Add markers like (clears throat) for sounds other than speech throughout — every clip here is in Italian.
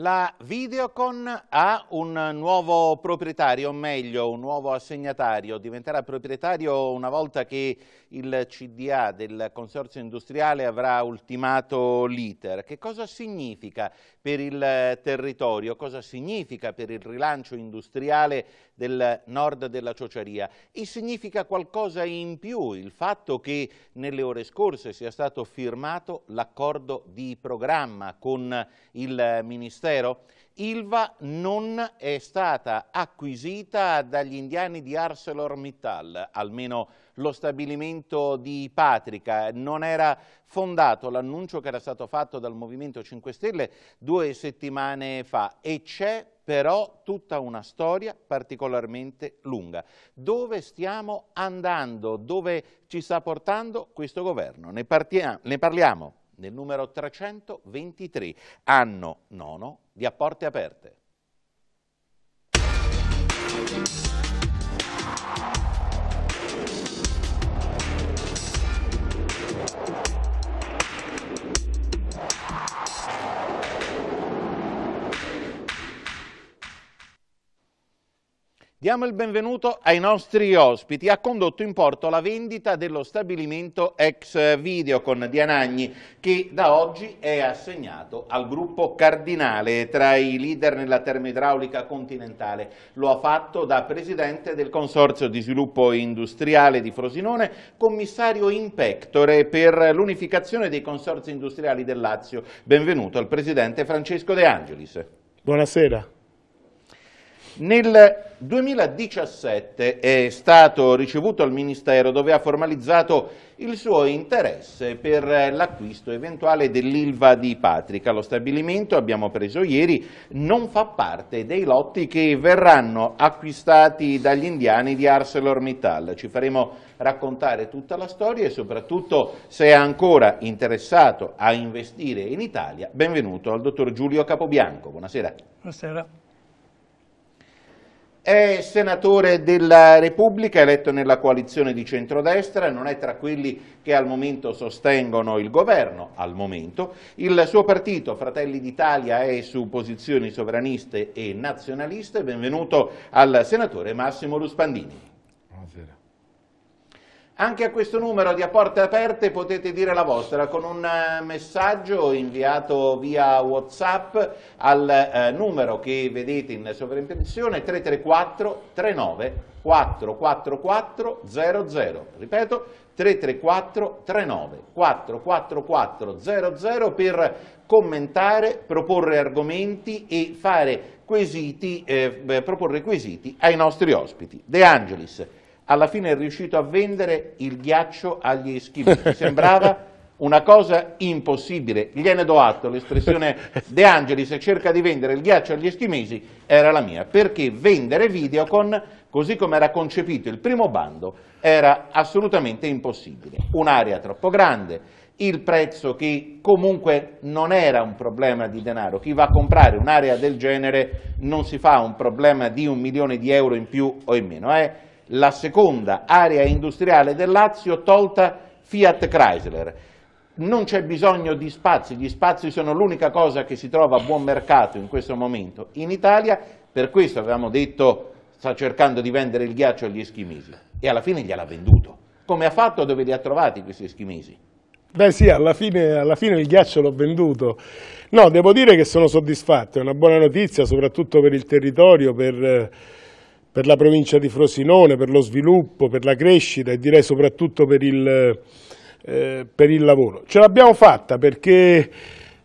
La Videocon ha un nuovo proprietario, o meglio un nuovo assegnatario, diventerà proprietario una volta che il CDA del Consorzio Industriale avrà ultimato l'iter. Che cosa significa per il territorio, cosa significa per il rilancio industriale del nord della Ciociaria e significa qualcosa in più il fatto che nelle ore scorse sia stato firmato l'accordo di programma con il Ministero Ministero, Ilva non è stata acquisita dagli indiani di ArcelorMittal, almeno lo stabilimento di Patrica. Non era fondato l'annuncio che era stato fatto dal Movimento 5 Stelle due settimane fa e c'è però tutta una storia particolarmente lunga. Dove stiamo andando? Dove ci sta portando questo governo? Ne, ne parliamo nel numero 323, anno nono di Apporte Aperte. Diamo il benvenuto ai nostri ospiti. Ha condotto in porto la vendita dello stabilimento ex video con Dianagni che da oggi è assegnato al gruppo Cardinale tra i leader nella termoidraulica continentale. Lo ha fatto da presidente del Consorzio di Sviluppo Industriale di Frosinone, commissario in pectore per l'unificazione dei consorzi industriali del Lazio. Benvenuto al presidente Francesco De Angelis. Buonasera. Nel 2017 è stato ricevuto al Ministero dove ha formalizzato il suo interesse per l'acquisto eventuale dell'Ilva di Patrica. Lo stabilimento, abbiamo preso ieri, non fa parte dei lotti che verranno acquistati dagli indiani di ArcelorMittal. Ci faremo raccontare tutta la storia e soprattutto se è ancora interessato a investire in Italia, benvenuto al dottor Giulio Capobianco. Buonasera. Buonasera. È senatore della Repubblica, eletto nella coalizione di centrodestra, non è tra quelli che al momento sostengono il governo, al momento. Il suo partito, Fratelli d'Italia, è su posizioni sovraniste e nazionaliste. Benvenuto al senatore Massimo Ruspandini. Buonasera. Anche a questo numero di A Porte Aperte potete dire la vostra con un eh, messaggio inviato via Whatsapp al eh, numero che vedete in sovraimpressione 334 39 444 00. Ripeto 334 39 444 00 per commentare, proporre argomenti e fare quesiti, eh, proporre quesiti ai nostri ospiti. De Angelis alla fine è riuscito a vendere il ghiaccio agli eschimesi. Sembrava una cosa impossibile. Gliene do atto, l'espressione De Angeli se cerca di vendere il ghiaccio agli eschimesi era la mia, perché vendere Videocon, così come era concepito il primo bando, era assolutamente impossibile. Un'area troppo grande, il prezzo che comunque non era un problema di denaro. Chi va a comprare un'area del genere non si fa un problema di un milione di euro in più o in meno, eh? la seconda area industriale del Lazio tolta Fiat Chrysler. Non c'è bisogno di spazi, gli spazi sono l'unica cosa che si trova a buon mercato in questo momento in Italia, per questo avevamo detto sta cercando di vendere il ghiaccio agli eschimesi e alla fine gliel'ha venduto. Come ha fatto? Dove li ha trovati questi eschimesi? Beh sì, alla fine, alla fine il ghiaccio l'ho venduto. No, devo dire che sono soddisfatto, è una buona notizia soprattutto per il territorio, per per la provincia di Frosinone, per lo sviluppo, per la crescita e direi soprattutto per il, eh, per il lavoro. Ce l'abbiamo fatta perché,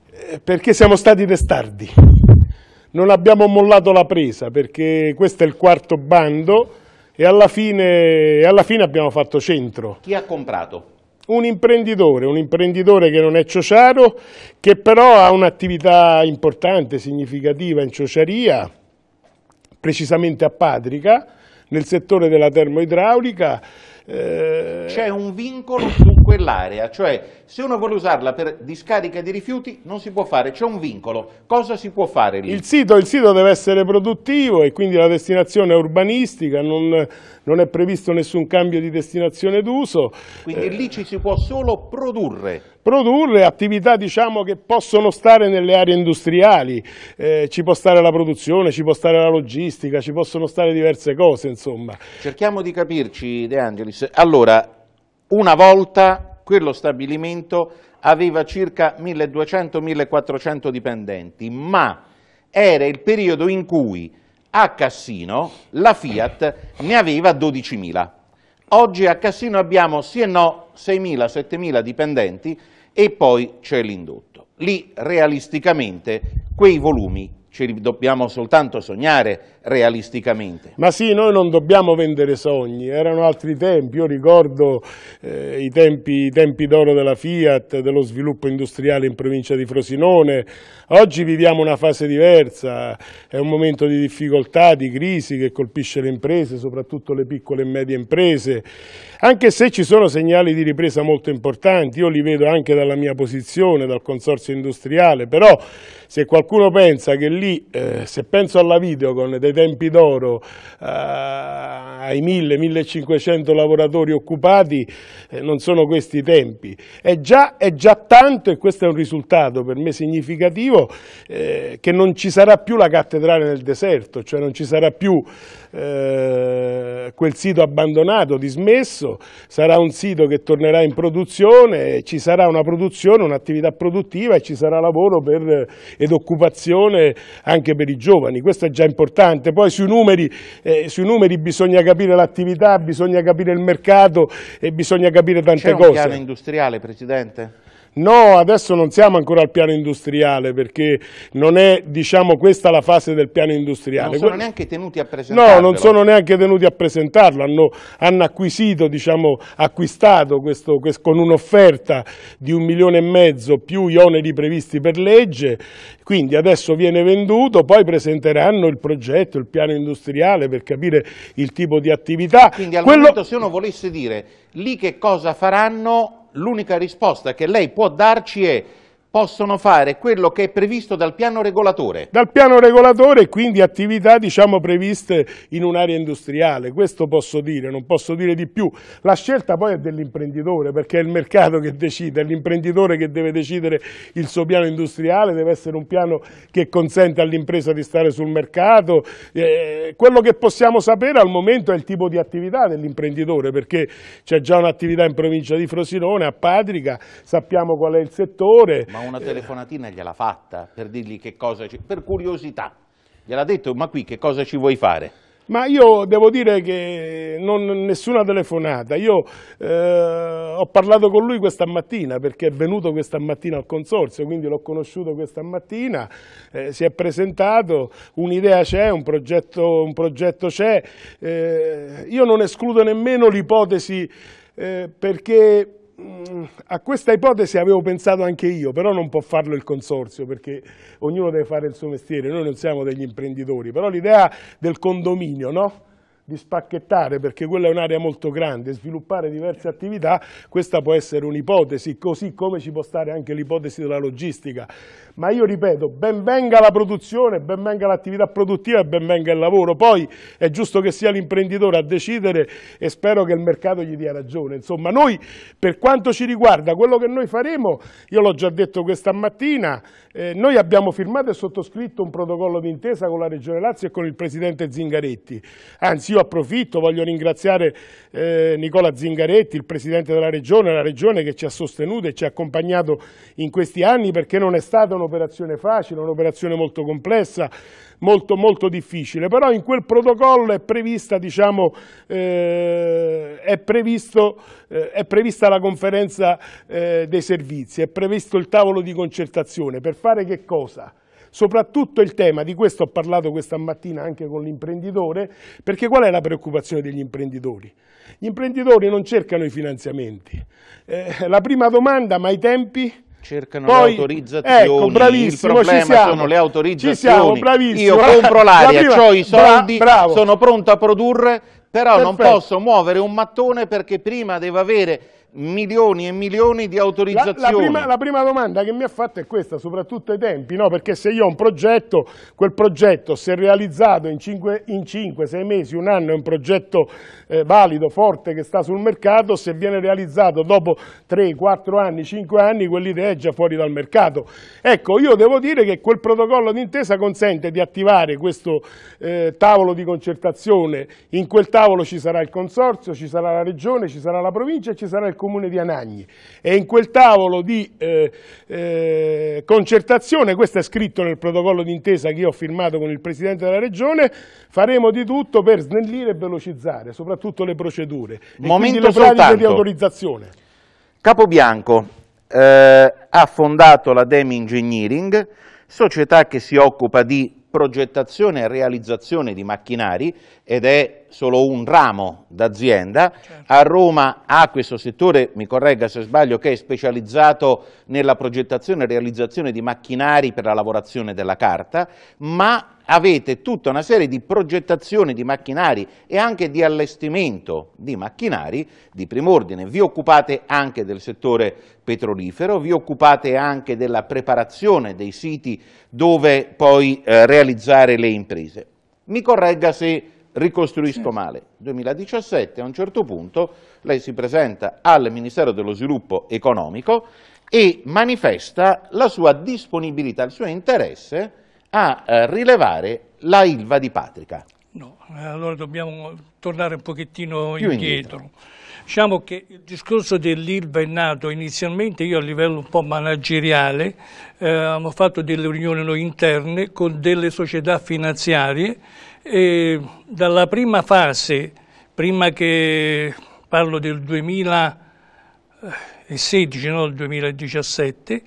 eh, perché siamo stati testardi, non abbiamo mollato la presa perché questo è il quarto bando e alla fine, alla fine abbiamo fatto centro. Chi ha comprato? un imprenditore, un imprenditore che non è ciociaro, che però ha un'attività importante, significativa in ciociaria, precisamente a Patrica, nel settore della termoidraulica. Eh... C'è un vincolo su quell'area, cioè se uno vuole usarla per discarica di rifiuti non si può fare, c'è un vincolo, cosa si può fare lì? Il sito, il sito, deve essere produttivo e quindi la destinazione è urbanistica, non, non è previsto nessun cambio di destinazione d'uso. Quindi eh... lì ci si può solo produrre? produrre attività diciamo, che possono stare nelle aree industriali, eh, ci può stare la produzione, ci può stare la logistica, ci possono stare diverse cose insomma. Cerchiamo di capirci De Angelis, allora una volta quello stabilimento aveva circa 1200-1400 dipendenti, ma era il periodo in cui a Cassino la Fiat ne aveva 12.000. Oggi a Cassino abbiamo sì e no 6.000-7.000 dipendenti e poi c'è l'indotto. Lì realisticamente quei volumi ce li dobbiamo soltanto sognare realisticamente. Ma sì, noi non dobbiamo vendere sogni, erano altri tempi, io ricordo eh, i tempi, tempi d'oro della Fiat, dello sviluppo industriale in provincia di Frosinone, Oggi viviamo una fase diversa, è un momento di difficoltà, di crisi che colpisce le imprese, soprattutto le piccole e medie imprese, anche se ci sono segnali di ripresa molto importanti, io li vedo anche dalla mia posizione, dal consorzio industriale, però se qualcuno pensa che lì, eh, se penso alla Videocon dei tempi d'oro, eh, ai 1000-1500 lavoratori occupati, eh, non sono questi i tempi, è già, è già tanto e questo è un risultato per me significativo eh, che non ci sarà più la cattedrale nel deserto, cioè non ci sarà più eh, quel sito abbandonato, dismesso, sarà un sito che tornerà in produzione, ci sarà una produzione, un'attività produttiva e ci sarà lavoro per, eh, ed occupazione anche per i giovani, questo è già importante. Poi sui numeri, eh, sui numeri bisogna capire l'attività, bisogna capire il mercato e bisogna capire tante cose. C'è un piano industriale, Presidente? No, adesso non siamo ancora al piano industriale perché non è diciamo, questa la fase del piano industriale. Non sono neanche tenuti a presentarlo. No, non sono neanche tenuti a presentarlo, hanno, hanno acquisito, diciamo, acquistato questo, questo, con un'offerta di un milione e mezzo più gli oneri previsti per legge, quindi adesso viene venduto, poi presenteranno il progetto, il piano industriale per capire il tipo di attività. Quindi al Quello... momento se uno volesse dire lì che cosa faranno l'unica risposta che lei può darci è possono fare quello che è previsto dal piano regolatore. Dal piano regolatore e quindi attività diciamo, previste in un'area industriale, questo posso dire, non posso dire di più. La scelta poi è dell'imprenditore perché è il mercato che decide, è l'imprenditore che deve decidere il suo piano industriale, deve essere un piano che consente all'impresa di stare sul mercato. Eh, quello che possiamo sapere al momento è il tipo di attività dell'imprenditore perché c'è già un'attività in provincia di Frosinone, a Patrica, sappiamo qual è il settore. Ma una eh. telefonatina gliela fatta per dirgli che cosa ci... per curiosità. Gliel'ha detto, ma qui che cosa ci vuoi fare? Ma io devo dire che non nessuna telefonata, io eh, ho parlato con lui questa mattina perché è venuto questa mattina al consorzio, quindi l'ho conosciuto questa mattina, eh, si è presentato, un'idea c'è, un progetto, c'è, eh, io non escludo nemmeno l'ipotesi eh, perché Mm, a questa ipotesi avevo pensato anche io, però non può farlo il consorzio perché ognuno deve fare il suo mestiere, noi non siamo degli imprenditori, però l'idea del condominio, no? di spacchettare, perché quella è un'area molto grande, sviluppare diverse attività, questa può essere un'ipotesi, così come ci può stare anche l'ipotesi della logistica. Ma io ripeto, ben venga la produzione, ben venga l'attività produttiva e ben venga il lavoro, poi è giusto che sia l'imprenditore a decidere e spero che il mercato gli dia ragione. Insomma, noi per quanto ci riguarda, quello che noi faremo, io l'ho già detto questa mattina, eh, noi abbiamo firmato e sottoscritto un protocollo d'intesa con la Regione Lazio e con il Presidente Zingaretti, anzi io approfitto, voglio ringraziare eh, Nicola Zingaretti, il Presidente della Regione, la Regione che ci ha sostenuto e ci ha accompagnato in questi anni perché non è stata un'operazione facile, un'operazione molto complessa, molto, molto difficile, però in quel protocollo è prevista, diciamo, eh, è previsto, eh, è prevista la conferenza eh, dei servizi, è previsto il tavolo di concertazione, per fare che cosa? Soprattutto il tema, di questo ho parlato questa mattina anche con l'imprenditore, perché qual è la preoccupazione degli imprenditori? Gli imprenditori non cercano i finanziamenti. Eh, la prima domanda, ma i tempi? cercano Poi, le autorizzazioni. Ecco, bravissimo, il problema sono le autorizzazioni. Siamo, Io compro (laughs) l'aria, la ho i soldi, bra sono pronto a produrre, però Perfetto. non posso muovere un mattone perché prima devo avere milioni e milioni di autorizzazioni. La, la, prima, la, prima, domanda che mi ha fatto è questa, soprattutto ai tempi, no? perché se io ho un progetto, quel progetto se realizzato in 5-6 mesi, un anno, è un progetto eh, valido, forte, che sta sul mercato, se viene realizzato dopo 3-4 anni, 5 anni, quell'idea è già fuori dal mercato. Ecco, io devo dire che quel protocollo d'intesa consente di attivare questo eh, tavolo di concertazione, in quel tavolo ci sarà il consorzio, ci sarà la regione, ci sarà la provincia e ci sarà il comune di Anagni e in quel tavolo di eh, eh, concertazione, questo è scritto nel protocollo d'intesa che io ho firmato con il Presidente della Regione, faremo di tutto per snellire e velocizzare soprattutto le procedure Momento e quindi le di autorizzazione. Capobianco eh, ha fondato la Demi Engineering, società che si occupa di progettazione e realizzazione di macchinari ed è solo un ramo d'azienda. Certo. A Roma ha questo settore, mi corregga se sbaglio, che è specializzato nella progettazione e realizzazione di macchinari per la lavorazione della carta, ma avete tutta una serie di progettazioni di macchinari e anche di allestimento di macchinari di prim'ordine. Vi occupate anche del settore petrolifero, vi occupate anche della preparazione dei siti dove poi eh, realizzare le imprese. Mi corregga se ricostruisco sì. Certo. male. 2017 a un certo punto lei si presenta al Ministero dello Sviluppo Economico e manifesta la sua disponibilità, il suo interesse a eh, rilevare la Ilva di Patrica. No, eh, allora dobbiamo tornare un pochettino indietro. indietro. Diciamo che il discorso dell'ILVA è nato inizialmente, io a livello un po' manageriale, eh, abbiamo fatto delle riunioni noi interne con delle società finanziarie e dalla prima fase, prima che parlo del 2016, eh, no, il 2017,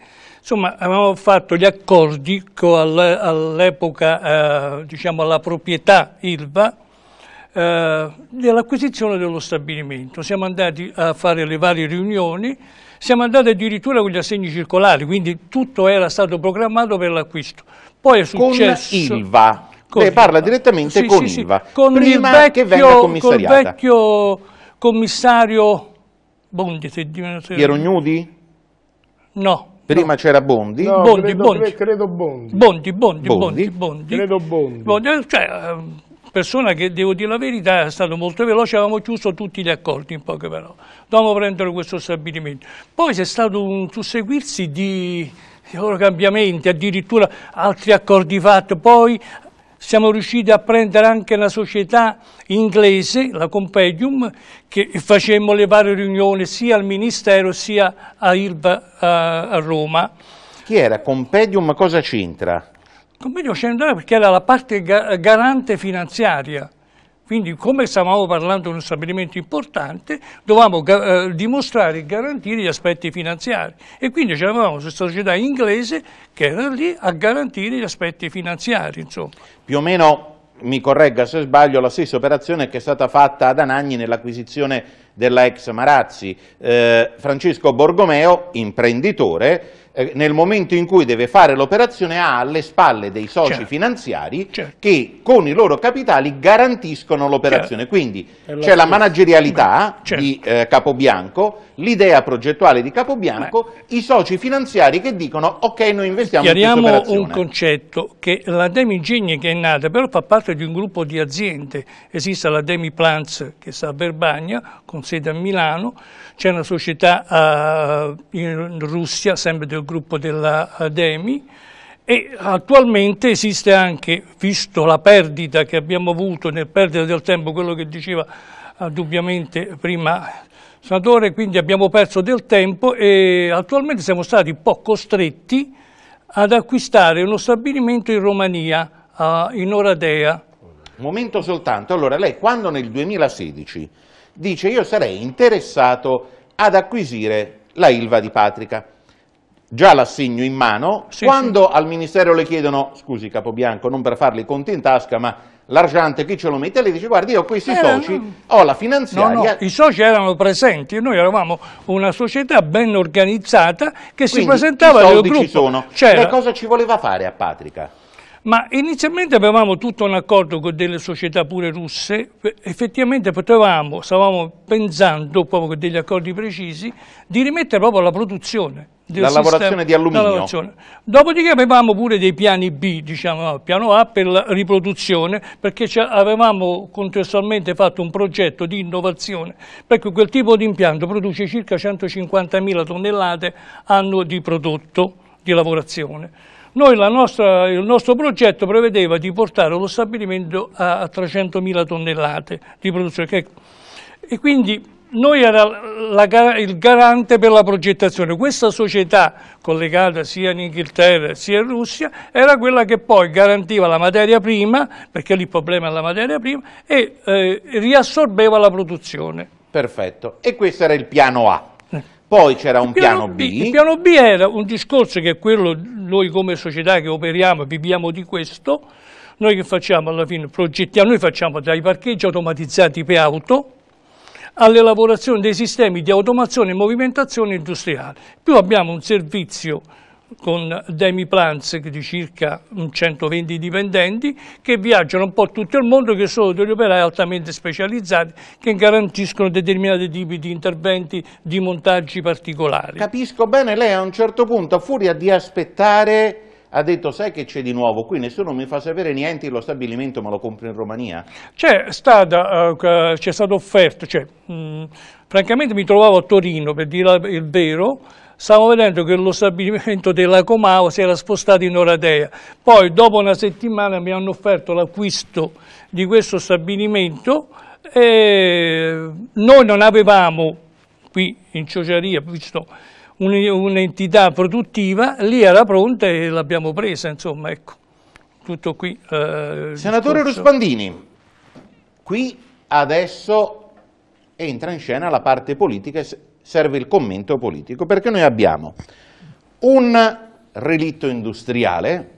Insomma, avevamo fatto gli accordi all'epoca, eh, diciamo, alla proprietà ILVA eh, dell'acquisizione dello stabilimento. Siamo andati a fare le varie riunioni, siamo andati addirittura con gli assegni circolari, quindi tutto era stato programmato per l'acquisto. Poi è successo... Con ILVA. Con Lei parla direttamente sì, con sì, ILVA, sì, con prima il vecchio, che venga commissariata. Con il vecchio commissario Bondi, se... Piero Gnudi? No. Prima no. c'era Bondi. No, Bondi, credo, Bondi. credo Bondi. Bondi, Bondi, Bondi, Bondi. Credo Bondi. Bondi cioè, ehm, persona che, devo dire la verità, è stato molto veloce, avevamo chiuso tutti gli accordi, in poche parole. Dovevamo prendere questo stabilimento. Poi c'è stato un susseguirsi di cambiamenti, addirittura altri accordi fatti, poi siamo riusciti a prendere anche la società inglese, la Compedium, che facemmo le varie riunioni sia al Ministero sia a Irba a, Roma. Chi era Compedium? Cosa c'entra? Compedium c'entrava perché era la parte garante finanziaria. Quindi come stavamo parlando di un stabilimento importante, dovevamo eh, dimostrare e garantire gli aspetti finanziari e quindi ci avevamo questa società inglese che era lì a garantire gli aspetti finanziari. Insomma. Più o meno mi corregga se sbaglio, la stessa operazione che è stata fatta ad Anagni nell'acquisizione della ex Marazzi. Eh, Francesco Borgomeo, imprenditore, eh, nel momento in cui deve fare l'operazione ha alle spalle dei soci certo. finanziari certo. che con i loro capitali garantiscono l'operazione. Quindi c'è la managerialità di certo. eh, Capobianco, l'idea progettuale di Capobianco, Beh. i soci finanziari che dicono ok noi investiamo in questa operazione. Chiariamo un concetto che la Demi Ingegni che è nata però fa parte di un gruppo di aziende, esiste la Demi Plants che sta a Verbagna con sede a Milano, c'è una società eh, in Russia, sempre del gruppo della eh, Demi, e attualmente esiste anche, visto la perdita che abbiamo avuto nel perdere del tempo, quello che diceva eh, dubbiamente prima il senatore, quindi abbiamo perso del tempo e attualmente siamo stati un po' costretti ad acquistare uno stabilimento in Romania, in Oradea. Un momento soltanto, allora lei quando nel 2016 dice io sarei interessato ad acquisire la Ilva di Patrica. Già l'assegno in mano, sì, quando sì. al Ministero le chiedono, scusi Capobianco, non per farli i conti in tasca, ma l'argente chi ce lo mette? Lei dice guardi io ho questi eh, soci, no. ho la finanziaria. No, no, i soci erano presenti, noi eravamo una società ben organizzata che Quindi, si presentava nel gruppo. Ci sono. E cosa ci voleva fare a Patrica? Ma inizialmente avevamo tutto un accordo con delle società pure russe, effettivamente potevamo, stavamo pensando proprio con degli accordi precisi, di rimettere proprio la produzione. La lavorazione di alluminio. Dopodiché avevamo pure dei piani B, diciamo, no, piano A per la riproduzione, perché avevamo contestualmente fatto un progetto di innovazione, perché quel tipo di impianto produce circa 150.000 tonnellate annuo di prodotto di lavorazione. Noi nostra, il nostro progetto prevedeva di portare lo stabilimento a, 300.000 tonnellate di produzione che, e quindi noi eravamo il garante per la progettazione. Questa società collegata sia in Inghilterra sia in Russia era quella che poi garantiva la materia prima, perché lì il problema è la materia prima, e eh, riassorbeva la produzione. Perfetto. E questo era il piano A. Poi c'era un piano, piano B. B. Il piano B era un discorso che è quello, noi come società che operiamo, e viviamo di questo, noi che facciamo alla fine? Progettiamo, noi facciamo dai parcheggi automatizzati per auto, all'elaborazione dei sistemi di automazione e movimentazione industriale. Più abbiamo un servizio con Demi Planz di circa 120 dipendenti che viaggiano un po' tutto il mondo che sono degli operai altamente specializzati che garantiscono determinati tipi di interventi, di montaggi particolari. Capisco bene, lei a un certo punto a furia di aspettare ha detto sai che c'è di nuovo qui, nessuno mi fa sapere niente, lo stabilimento ma lo compro in Romania? C'è stata uh, offerto, cioè, mh, francamente mi trovavo a Torino per dire il vero, Stiamo vedendo che lo stabilimento della Comau si era spostato in Oradea. Poi dopo una settimana mi hanno offerto l'acquisto di questo stabilimento e noi non avevamo qui in Ciociaria, visto un'entità produttiva, lì era pronta e l'abbiamo presa, insomma, ecco, tutto qui. Eh, Senatore Ruspandini, qui adesso entra in scena la parte politica serve il commento politico, perché noi abbiamo un relitto industriale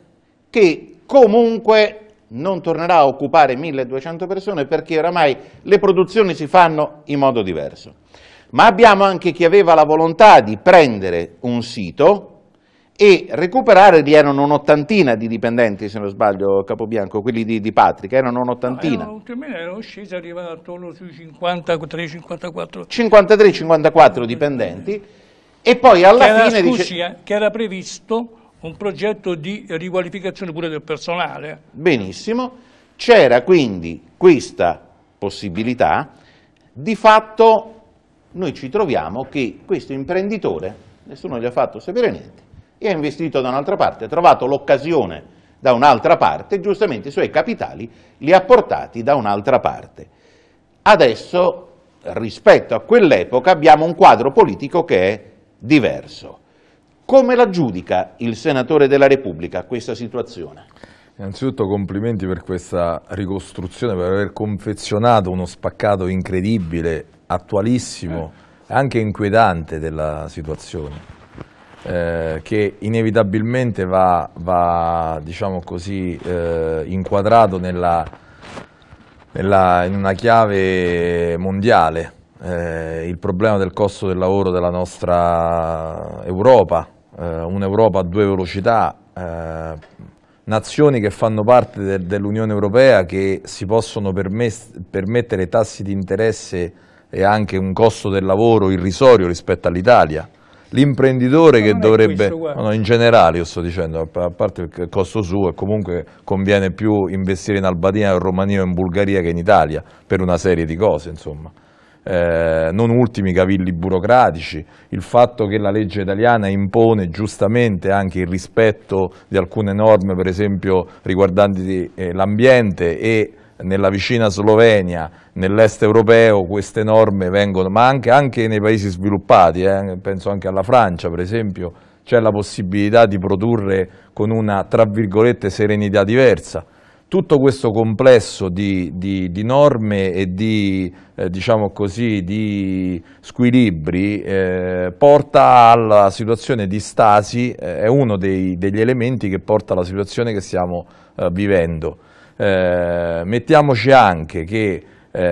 che comunque non tornerà a occupare 1200 persone perché oramai le produzioni si fanno in modo diverso. Ma abbiamo anche chi aveva la volontà di prendere un sito e recuperare lì erano un'ottantina di dipendenti, se non sbaglio, Capobianco, quelli di, di Patrick, erano un'ottantina. No, erano scesi, arrivava attorno sui 53-54. 53-54 dipendenti e poi alla che fine... Era, scusi, dice... Eh, che era previsto un progetto di riqualificazione pure del personale. Benissimo, c'era quindi questa possibilità, di fatto noi ci troviamo che questo imprenditore, nessuno gli ha fatto sapere niente, e ha investito da un'altra parte, ha trovato l'occasione da un'altra parte, giustamente i suoi capitali li ha portati da un'altra parte. Adesso, rispetto a quell'epoca, abbiamo un quadro politico che è diverso. Come la giudica il senatore della Repubblica questa situazione? Innanzitutto complimenti per questa ricostruzione, per aver confezionato uno spaccato incredibile, attualissimo, eh. anche inquietante della situazione. Eh, che inevitabilmente va, va diciamo così, eh, inquadrato nella, nella, in una chiave mondiale. Eh, il problema del costo del lavoro della nostra Europa, eh, un'Europa a due velocità, eh, nazioni che fanno parte de dell'Unione Europea che si possono permettere tassi di interesse e anche un costo del lavoro irrisorio rispetto all'Italia l'imprenditore che dovrebbe, questo, no, in generale io sto dicendo, a parte il costo suo e comunque conviene più investire in Albania, in Romania o in Bulgaria che in Italia per una serie di cose insomma. Eh, non ultimi cavilli burocratici, il fatto che la legge italiana impone giustamente anche il rispetto di alcune norme, per esempio riguardanti eh, l'ambiente e nella vicina Slovenia, nell'est europeo, queste norme vengono, ma anche, anche nei paesi sviluppati, eh, penso anche alla Francia per esempio, c'è la possibilità di produrre con una, tra virgolette, serenità diversa. Tutto questo complesso di, di, di norme e di, eh, diciamo così, di squilibri eh, porta alla situazione di stasi, eh, è uno dei, degli elementi che porta alla situazione che stiamo eh, vivendo eh, mettiamoci anche che eh,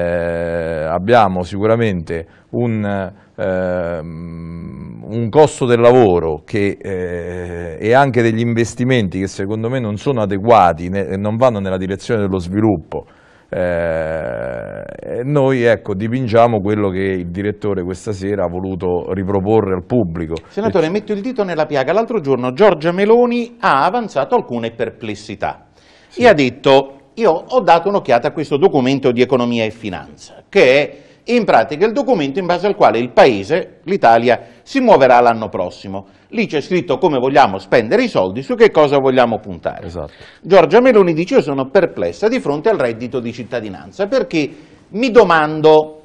abbiamo sicuramente un, eh, un, costo del lavoro che, eh, e anche degli investimenti che secondo me non sono adeguati e non vanno nella direzione dello sviluppo. Eh, noi ecco, dipingiamo quello che il direttore questa sera ha voluto riproporre al pubblico. Senatore, metto il dito nella piaga. L'altro giorno Giorgia Meloni ha avanzato alcune perplessità sì. e ha detto io ho dato un'occhiata a questo documento di economia e finanza, che è in pratica il documento in base al quale il Paese, l'Italia, si muoverà l'anno prossimo. Lì c'è scritto come vogliamo spendere i soldi, su che cosa vogliamo puntare. Esatto. Giorgia Meloni dice io sono perplessa di fronte al reddito di cittadinanza, perché mi domando,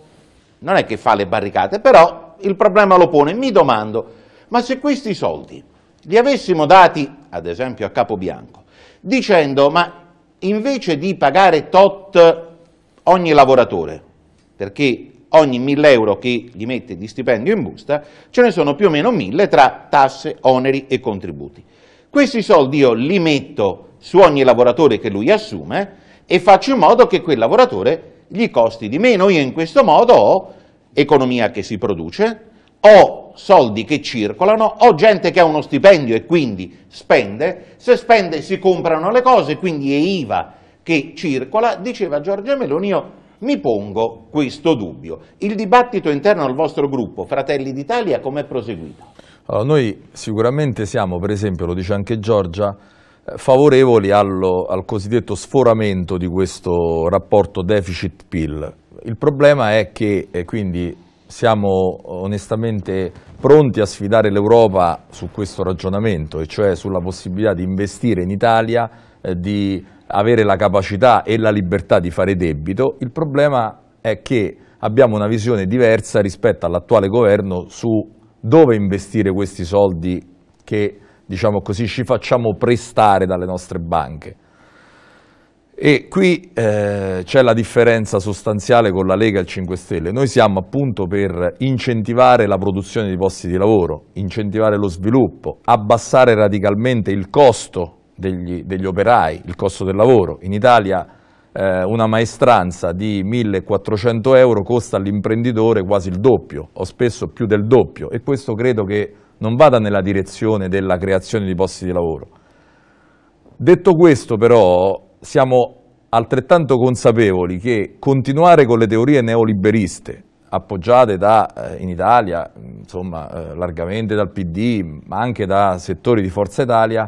non è che fa le barricate, però il problema lo pone, mi domando, ma se questi soldi li avessimo dati, ad esempio, a Capobianco, dicendo ma invece di pagare tot ogni lavoratore, perché ogni 1000 euro che gli mette di stipendio in busta, ce ne sono più o meno 1000 tra tasse, oneri e contributi. Questi soldi io li metto su ogni lavoratore che lui assume e faccio in modo che quel lavoratore gli costi di meno. Io in questo modo ho economia che si produce, o soldi che circolano, o gente che ha uno stipendio e quindi spende, se spende si comprano le cose, quindi è IVA che circola, diceva Giorgia Meloni, io mi pongo questo dubbio. Il dibattito interno al vostro gruppo, Fratelli d'Italia, com'è proseguito? Allora, noi sicuramente siamo, per esempio, lo dice anche Giorgia, eh, favorevoli allo, al cosiddetto sforamento di questo rapporto deficit-PIL. Il problema è che eh, quindi siamo onestamente pronti a sfidare l'Europa su questo ragionamento, e cioè sulla possibilità di investire in Italia, eh, di avere la capacità e la libertà di fare debito. Il problema è che abbiamo una visione diversa rispetto all'attuale governo su dove investire questi soldi che, diciamo così, ci facciamo prestare dalle nostre banche. E qui eh, c'è la differenza sostanziale con la Lega e il 5 Stelle. Noi siamo appunto per incentivare la produzione di posti di lavoro, incentivare lo sviluppo, abbassare radicalmente il costo degli, degli operai, il costo del lavoro. In Italia eh, una maestranza di 1400 euro costa all'imprenditore quasi il doppio, o spesso più del doppio, e questo credo che non vada nella direzione della creazione di posti di lavoro. Detto questo però, siamo altrettanto consapevoli che continuare con le teorie neoliberiste appoggiate da, eh, in Italia, insomma, eh, largamente dal PD, ma anche da settori di Forza Italia,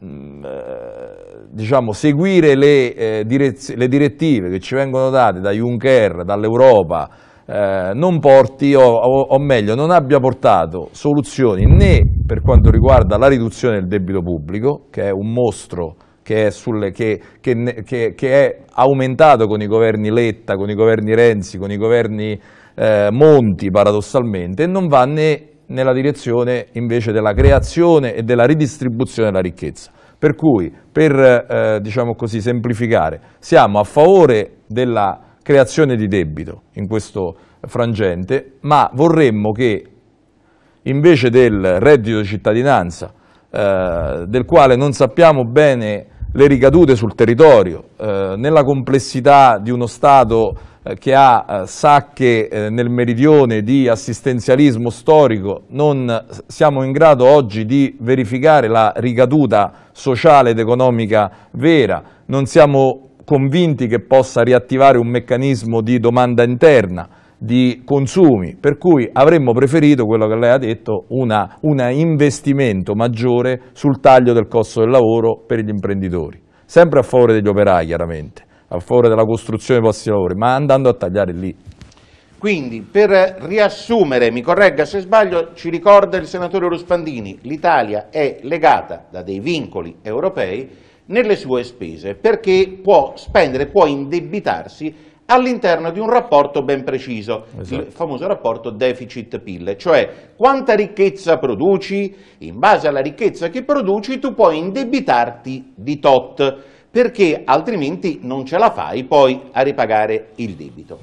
mh, mm, eh, diciamo, seguire le, eh, direz- le, direttive che ci vengono date da Juncker, dall'Europa, eh, non porti o, o, meglio non abbia portato soluzioni né per quanto riguarda la riduzione del debito pubblico, che è un mostro che è, sul, che, che, che è, aumentato con i governi Letta, con i governi Renzi, con i governi eh, Monti paradossalmente e non va né nella direzione invece della creazione e della ridistribuzione della ricchezza. Per cui, per eh, diciamo così, semplificare, siamo a favore della creazione di debito in questo frangente, ma vorremmo che invece del reddito di cittadinanza, eh, del quale non sappiamo bene le ricadute sul territorio, eh, nella complessità di uno Stato eh, che ha eh, sacche eh, nel meridione di assistenzialismo storico, non siamo in grado oggi di verificare la ricaduta sociale ed economica vera, non siamo convinti che possa riattivare un meccanismo di domanda interna, di consumi, per cui avremmo preferito, quello che lei ha detto, un investimento maggiore sul taglio del costo del lavoro per gli imprenditori, sempre a favore degli operai chiaramente, a favore della costruzione dei posti di lavoro, ma andando a tagliare lì. Quindi, per riassumere, mi corregga se sbaglio, ci ricorda il senatore Ruspandini, l'Italia è legata da dei vincoli europei nelle sue spese perché può spendere, può indebitarsi all'interno di un rapporto ben preciso, esatto. il famoso rapporto deficit-PIL, cioè quanta ricchezza produci, in base alla ricchezza che produci tu puoi indebitarti di tot, perché altrimenti non ce la fai poi a ripagare il debito.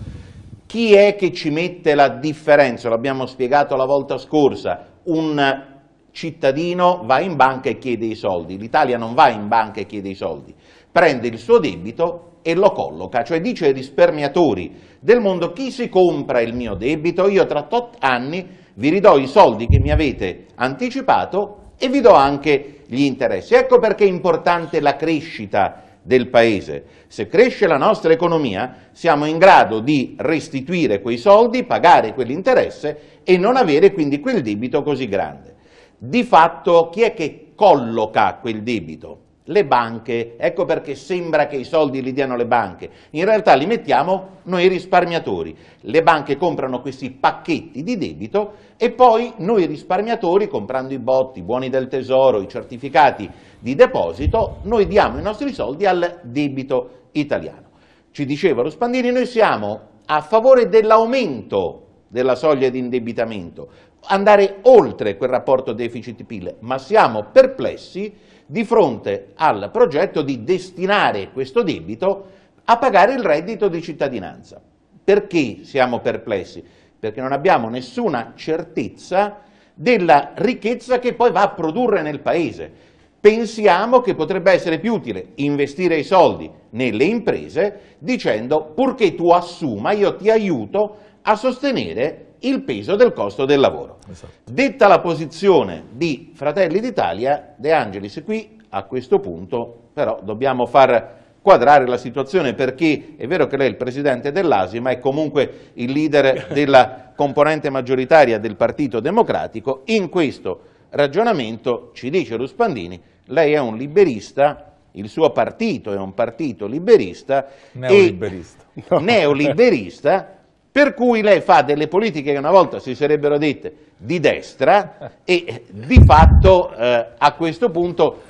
Chi è che ci mette la differenza? L'abbiamo spiegato la volta scorsa, un cittadino va in banca e chiede i soldi, l'Italia non va in banca e chiede i soldi, prende il suo debito e lo colloca, cioè dice ai risparmiatori del mondo chi si compra il mio debito, io tra tot anni vi ridò i soldi che mi avete anticipato e vi do anche gli interessi. Ecco perché è importante la crescita del Paese. Se cresce la nostra economia siamo in grado di restituire quei soldi, pagare quell'interesse e non avere quindi quel debito così grande. Di fatto chi è che colloca quel debito? le banche. Ecco perché sembra che i soldi li diano le banche. In realtà li mettiamo noi risparmiatori. Le banche comprano questi pacchetti di debito e poi noi risparmiatori, comprando i botti, i buoni del tesoro, i certificati di deposito, noi diamo i nostri soldi al debito italiano. Ci diceva Ruspandini, noi siamo a favore dell'aumento della soglia di indebitamento, andare oltre quel rapporto deficit-PIL, ma siamo perplessi di fronte al progetto di destinare questo debito a pagare il reddito di cittadinanza. Perché siamo perplessi? Perché non abbiamo nessuna certezza della ricchezza che poi va a produrre nel Paese pensiamo che potrebbe essere più utile investire i soldi nelle imprese dicendo purché tu assuma io ti aiuto a sostenere il peso del costo del lavoro. Esatto. Detta la posizione di Fratelli d'Italia, De Angelis qui a questo punto però dobbiamo far quadrare la situazione perché è vero che lei è il presidente dell'ASI ma è comunque il leader (laughs) della componente maggioritaria del Partito Democratico, in questo ragionamento ci dice Ruspandini lei è un liberista il suo partito è un partito liberista neoliberista, e (laughs) neoliberista per cui lei fa delle politiche che una volta si sarebbero dette di destra e di fatto eh, a questo punto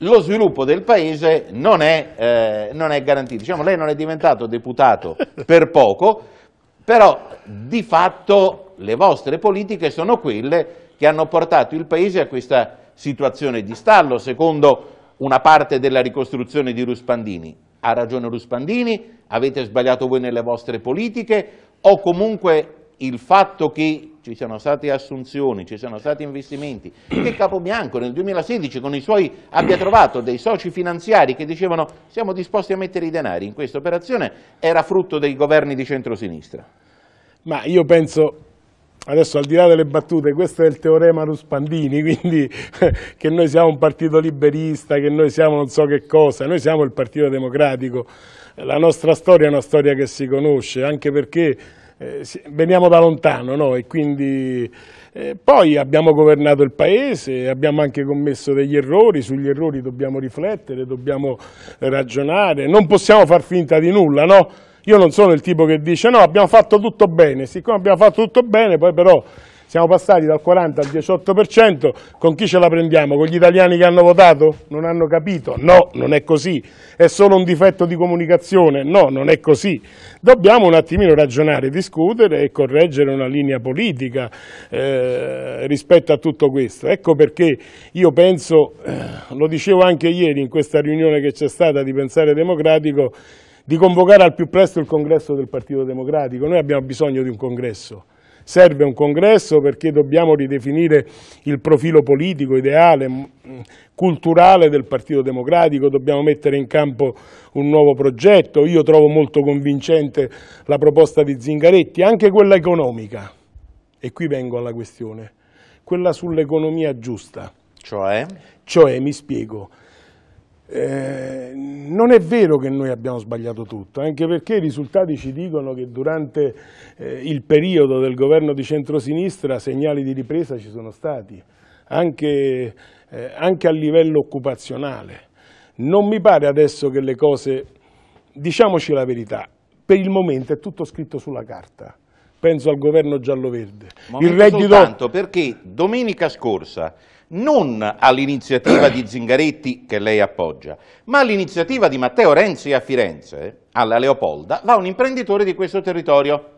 lo sviluppo del paese non è, eh, non è garantito. Diciamo, lei non è diventato deputato per poco, però di fatto le vostre politiche sono quelle che hanno portato il paese a questa situazione di stallo, secondo una parte della ricostruzione di Ruspandini. Ha ragione Ruspandini, avete sbagliato voi nelle vostre politiche, o comunque il fatto che ci siano state assunzioni, ci siano stati investimenti, che Capobianco nel 2016 con i suoi abbia trovato dei soci finanziari che dicevano siamo disposti a mettere i denari in questa operazione, era frutto dei governi di centrosinistra? Ma io penso adesso al di là delle battute, questo è il teorema Ruspandini, (laughs) quindi che noi siamo un partito liberista, che noi siamo non so che cosa, noi siamo il Partito Democratico, la nostra storia è una storia che si conosce, anche perché eh, veniamo da lontano no? e quindi eh, poi abbiamo governato il paese, abbiamo anche commesso degli errori, sugli errori dobbiamo riflettere, dobbiamo ragionare, non possiamo far finta di nulla, no? Io non sono il tipo che dice no, abbiamo fatto tutto bene, siccome abbiamo fatto tutto bene, poi però siamo passati dal 40 al 18%, con chi ce la prendiamo? Con gli italiani che hanno votato? Non hanno capito? No, non è così. È solo un difetto di comunicazione? No, non è così. Dobbiamo un attimino ragionare, discutere e correggere una linea politica eh, rispetto a tutto questo. Ecco perché io penso, eh, lo dicevo anche ieri in questa riunione che c'è stata di Pensare Democratico, di convocare al più presto il congresso del Partito Democratico. Noi abbiamo bisogno di un congresso. Serve un congresso perché dobbiamo ridefinire il profilo politico, ideale, culturale del Partito Democratico, dobbiamo mettere in campo un nuovo progetto. Io trovo molto convincente la proposta di Zingaretti, anche quella economica. E qui vengo alla questione, quella sull'economia giusta. Cioè? Cioè, mi spiego, eh, non è vero che noi abbiamo sbagliato tutto, anche perché i risultati ci dicono che durante eh, il periodo del governo di centrosinistra segnali di ripresa ci sono stati, anche, eh, anche a livello occupazionale. Non mi pare adesso che le cose, diciamoci la verità, per il momento è tutto scritto sulla carta. Penso al governo giallo-verde. Il reddito... Soltanto perché domenica scorsa non all'iniziativa di Zingaretti che lei appoggia, ma all'iniziativa di Matteo Renzi a Firenze, alla Leopolda, va un imprenditore di questo territorio,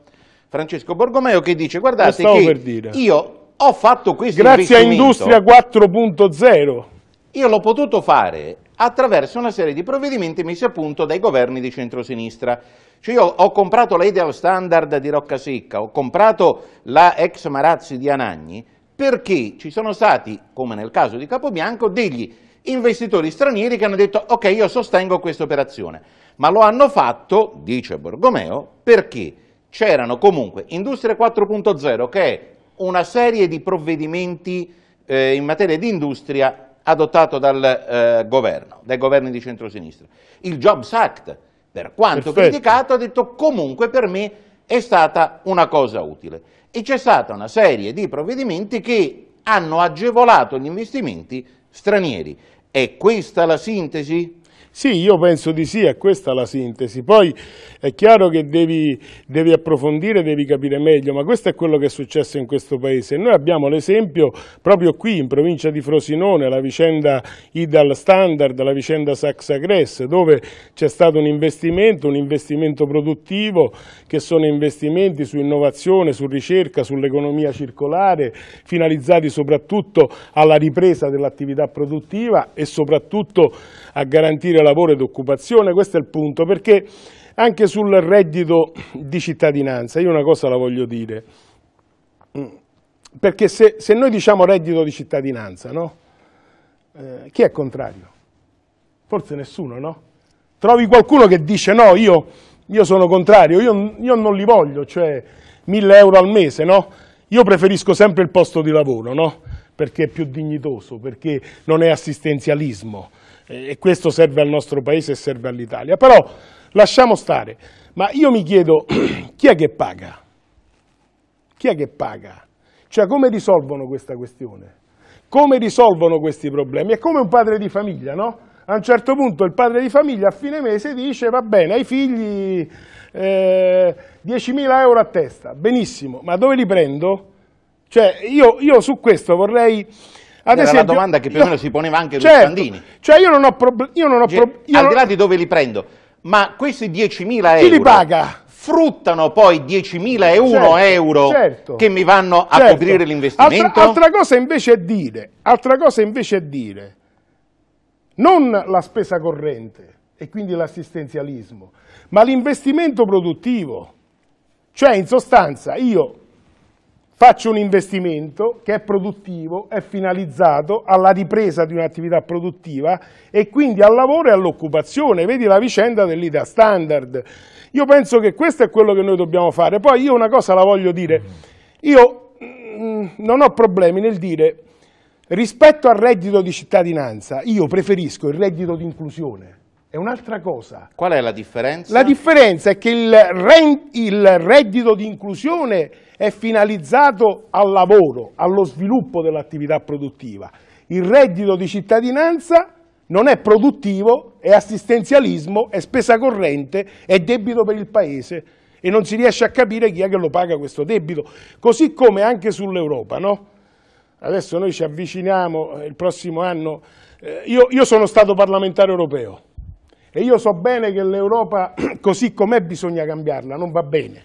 Francesco Borgomeo, che dice guardate che dire. io ho fatto questo Grazie a Industria 4.0. Io l'ho potuto fare attraverso una serie di provvedimenti messi a punto dai governi di centrosinistra. Cioè io ho comprato l'Ideal Standard di Roccasecca, ho comprato la ex Marazzi di Anagni, perché ci sono stati, come nel caso di Capobianco, degli investitori stranieri che hanno detto ok io sostengo questa operazione, ma lo hanno fatto, dice Borgomeo, perché c'erano comunque Industria 4.0 che è una serie di provvedimenti eh, in materia di industria adottato dal eh, governo, dai governi di centrosinistra. Il Jobs Act, per quanto Perfetto. criticato, ha detto comunque per me è stata una cosa utile e c'è stata una serie di provvedimenti che hanno agevolato gli investimenti stranieri. È questa la sintesi? Sì, io penso di sì, è questa la sintesi. Poi è chiaro che devi, devi, approfondire, devi capire meglio, ma questo è quello che è successo in questo paese. Noi abbiamo l'esempio proprio qui in provincia di Frosinone, la vicenda Idal Standard, la vicenda Saxa Gress, dove c'è stato un investimento, un investimento produttivo, che sono investimenti su innovazione, su ricerca, sull'economia circolare, finalizzati soprattutto alla ripresa dell'attività produttiva e soprattutto a garantire lavoro ed occupazione, questo è il punto, perché anche sul reddito di cittadinanza, io una cosa la voglio dire, perché se, se noi diciamo reddito di cittadinanza, no? eh, chi è contrario? Forse nessuno, no? Trovi qualcuno che dice no, io, io sono contrario, io, io non li voglio, cioè 1000 euro al mese, no? Io preferisco sempre il posto di lavoro, no? Perché è più dignitoso, perché non è assistenzialismo, e questo serve al nostro paese e serve all'Italia. Però lasciamo stare, ma io mi chiedo (clears throat) chi è che paga? Chi è che paga? Cioè come risolvono questa questione? Come risolvono questi problemi? È come un padre di famiglia, no? A un certo punto il padre di famiglia a fine mese dice va bene, ai figli eh, 10.000 euro a testa, benissimo, ma dove li prendo? Cioè io, io su questo vorrei ad esempio, Era la domanda che più o meno si poneva anche certo, Ruspandini. Cioè io non ho problemi... Cioè, al di là di dove li prendo, ma questi 10.000 euro... Chi li paga? fruttano poi 10.001 certo, euro certo, che mi vanno a certo. coprire l'investimento? Altra, altra, cosa invece è dire, altra cosa invece è dire, non la spesa corrente e quindi l'assistenzialismo, ma l'investimento produttivo. Cioè in sostanza io Faccio un investimento che è produttivo, è finalizzato alla ripresa di un'attività produttiva e quindi al lavoro e all'occupazione. Vedi la vicenda dell'idea standard. Io penso che questo è quello che noi dobbiamo fare. Poi io una cosa la voglio dire. Io mm, non ho problemi nel dire rispetto al reddito di cittadinanza, io preferisco il reddito di inclusione è un'altra cosa. Qual è la differenza? La differenza è che il, re, il reddito di inclusione è finalizzato al lavoro, allo sviluppo dell'attività produttiva. Il reddito di cittadinanza non è produttivo, è assistenzialismo, è spesa corrente, è debito per il Paese e non si riesce a capire chi è che lo paga questo debito. Così come anche sull'Europa, no? Adesso noi ci avviciniamo, eh, il prossimo anno... Eh, io, io sono stato parlamentare europeo, e io so bene che l'Europa (clears throat) così com'è bisogna cambiarla, non va bene.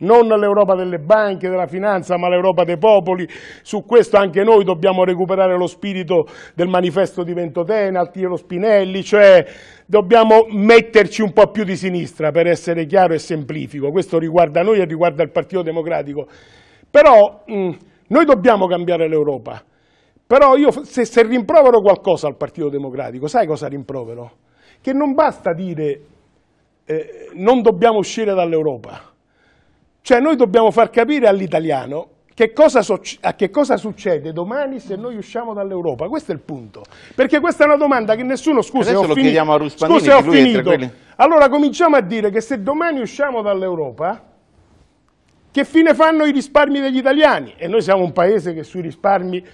Non l'Europa delle banche, della finanza, ma l'Europa dei popoli. Su questo anche noi dobbiamo recuperare lo spirito del manifesto di Ventotene, Altiero Spinelli, cioè dobbiamo metterci un po' più di sinistra, per essere chiaro e semplifico. Questo riguarda noi e riguarda il Partito Democratico. Però mh, mm, noi dobbiamo cambiare l'Europa. Però io se, se rimprovero qualcosa al Partito Democratico, sai cosa rimprovero? che non basta dire eh, non dobbiamo uscire dall'Europa, cioè noi dobbiamo far capire all'italiano che cosa a che cosa succede domani se noi usciamo dall'Europa? Questo è il punto. Perché questa è una domanda che nessuno, scusa, Adesso ho lo finito, chiediamo a Ruspanini, scusa, ho finito. Allora cominciamo a dire che se domani usciamo dall'Europa, che fine fanno i risparmi degli italiani? E noi siamo un paese che sui risparmi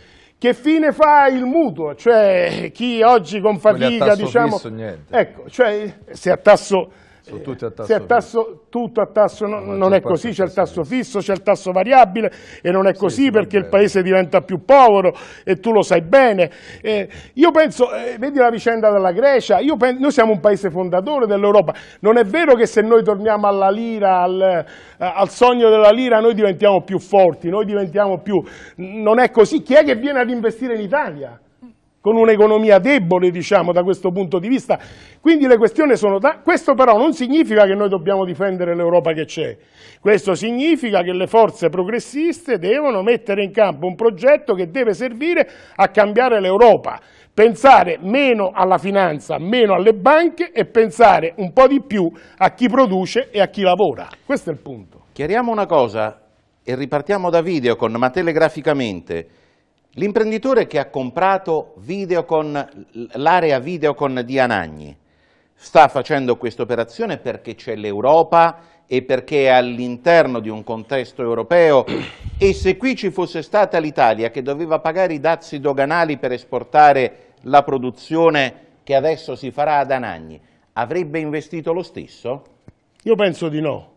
che fine fa il mutuo? Cioè chi oggi con fatica, diciamo... Fisso, ecco, cioè se a tasso sono tutti a tasso, a tasso tutto a tasso, no, non, è così, c'è il tasso fisso, c'è il tasso variabile e non è così sì, perché il paese diventa più povero e tu lo sai bene. Eh, io penso, eh, vedi la vicenda della Grecia, penso, noi siamo un paese fondatore dell'Europa, non è vero che se noi torniamo alla lira, al, eh, al, sogno della lira, noi diventiamo più forti, noi diventiamo più... non è così, chi è che viene ad investire in Italia? con un'economia debole, diciamo, da questo punto di vista. Quindi le questioni sono da... Questo però non significa che noi dobbiamo difendere l'Europa che c'è. Questo significa che le forze progressiste devono mettere in campo un progetto che deve servire a cambiare l'Europa. Pensare meno alla finanza, meno alle banche e pensare un po' di più a chi produce e a chi lavora. Questo è il punto. Chiariamo una cosa e ripartiamo da video con, ma telegraficamente. L'imprenditore che ha comprato Videocon, l'area Videocon di Anagni sta facendo questa operazione perché c'è l'Europa e perché è all'interno di un contesto europeo e se qui ci fosse stata l'Italia che doveva pagare i dazi doganali per esportare la produzione che adesso si farà ad Anagni, avrebbe investito lo stesso? Io penso di no.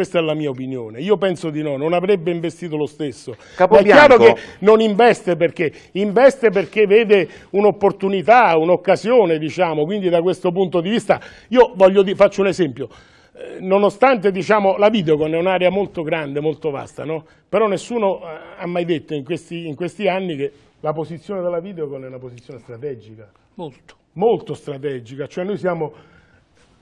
Questa è la mia opinione. Io penso di no, non avrebbe investito lo stesso. Capobianco. Ma è chiaro che non investe perché? Investe perché vede un'opportunità, un'occasione, diciamo. Quindi da questo punto di vista, io voglio dire, faccio un esempio eh, nonostante diciamo, la Videocon è un'area molto grande, molto vasta, no? però nessuno eh, ha mai detto in questi, in questi, anni che la posizione della Videocon è una posizione strategica. Molto. Molto strategica, cioè noi siamo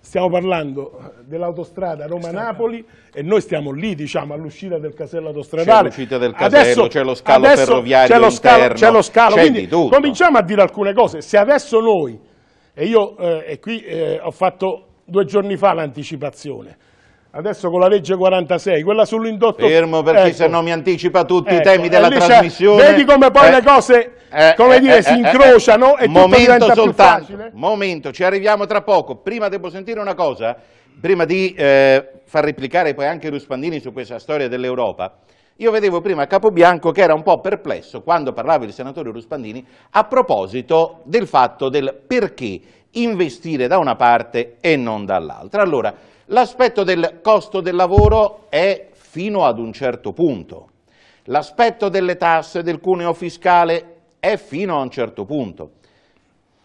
stiamo parlando dell'autostrada Roma-Napoli e noi stiamo lì, diciamo, all'uscita del casello autostradale. C'è l'uscita del casello, c'è lo scalo ferroviario c'è lo scalo, C'è lo scalo, quindi cominciamo a dire alcune cose. Se adesso noi, e io eh, e qui eh, ho fatto due giorni fa l'anticipazione, Adesso con la legge 46, quella sull'indotto... Fermo perché ecco, se no mi anticipa tutti ecco, i temi della trasmissione. Vedi come poi eh. le cose eh, come eh, dire, eh, si eh, incrociano e tutto diventa soltanto, più facile. Momento, ci arriviamo tra poco. Prima devo sentire una cosa, prima di far replicare poi anche Ruspandini su questa storia dell'Europa. Io vedevo prima Capobianco che era un po' perplesso quando parlava il senatore Ruspandini a proposito del fatto del perché investire da una parte e non dall'altra. Allora, l'aspetto del costo del lavoro è fino ad un certo punto. L'aspetto delle tasse, del cuneo fiscale è fino a un certo punto.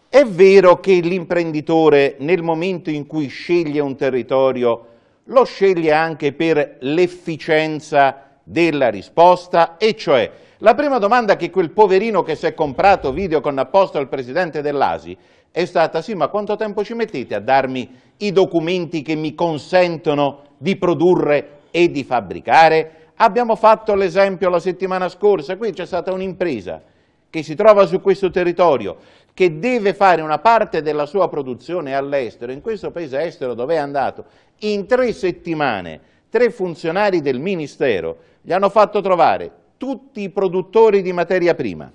È vero che l'imprenditore nel momento in cui sceglie un territorio lo sceglie anche per l'efficienza della risposta, e cioè la prima domanda che quel poverino che si è comprato video con apposto al presidente dell'ASI è stata sì ma quanto tempo ci mettete a darmi i documenti che mi consentono di produrre e di fabbricare? Abbiamo fatto l'esempio la settimana scorsa, qui c'è stata un'impresa che si trova su questo territorio, che deve fare una parte della sua produzione all'estero, in questo paese estero dove è andato, in tre settimane tre funzionari del Ministero gli hanno fatto trovare tutti i produttori di materia prima,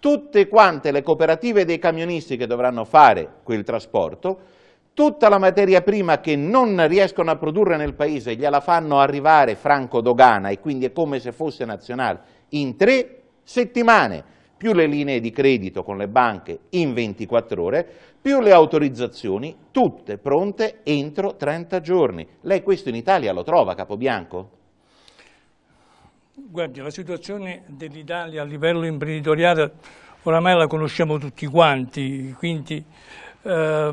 tutte quante le cooperative dei camionisti che dovranno fare quel trasporto, tutta la materia prima che non riescono a produrre nel paese gliela fanno arrivare franco dogana e quindi è come se fosse nazionale, in tre settimane più le linee di credito con le banche in 24 ore, più le autorizzazioni, tutte pronte entro 30 giorni. Lei questo in Italia lo trova, Capobianco? Guardi, la situazione dell'Italia a livello imprenditoriale oramai la conosciamo tutti quanti, quindi, eh,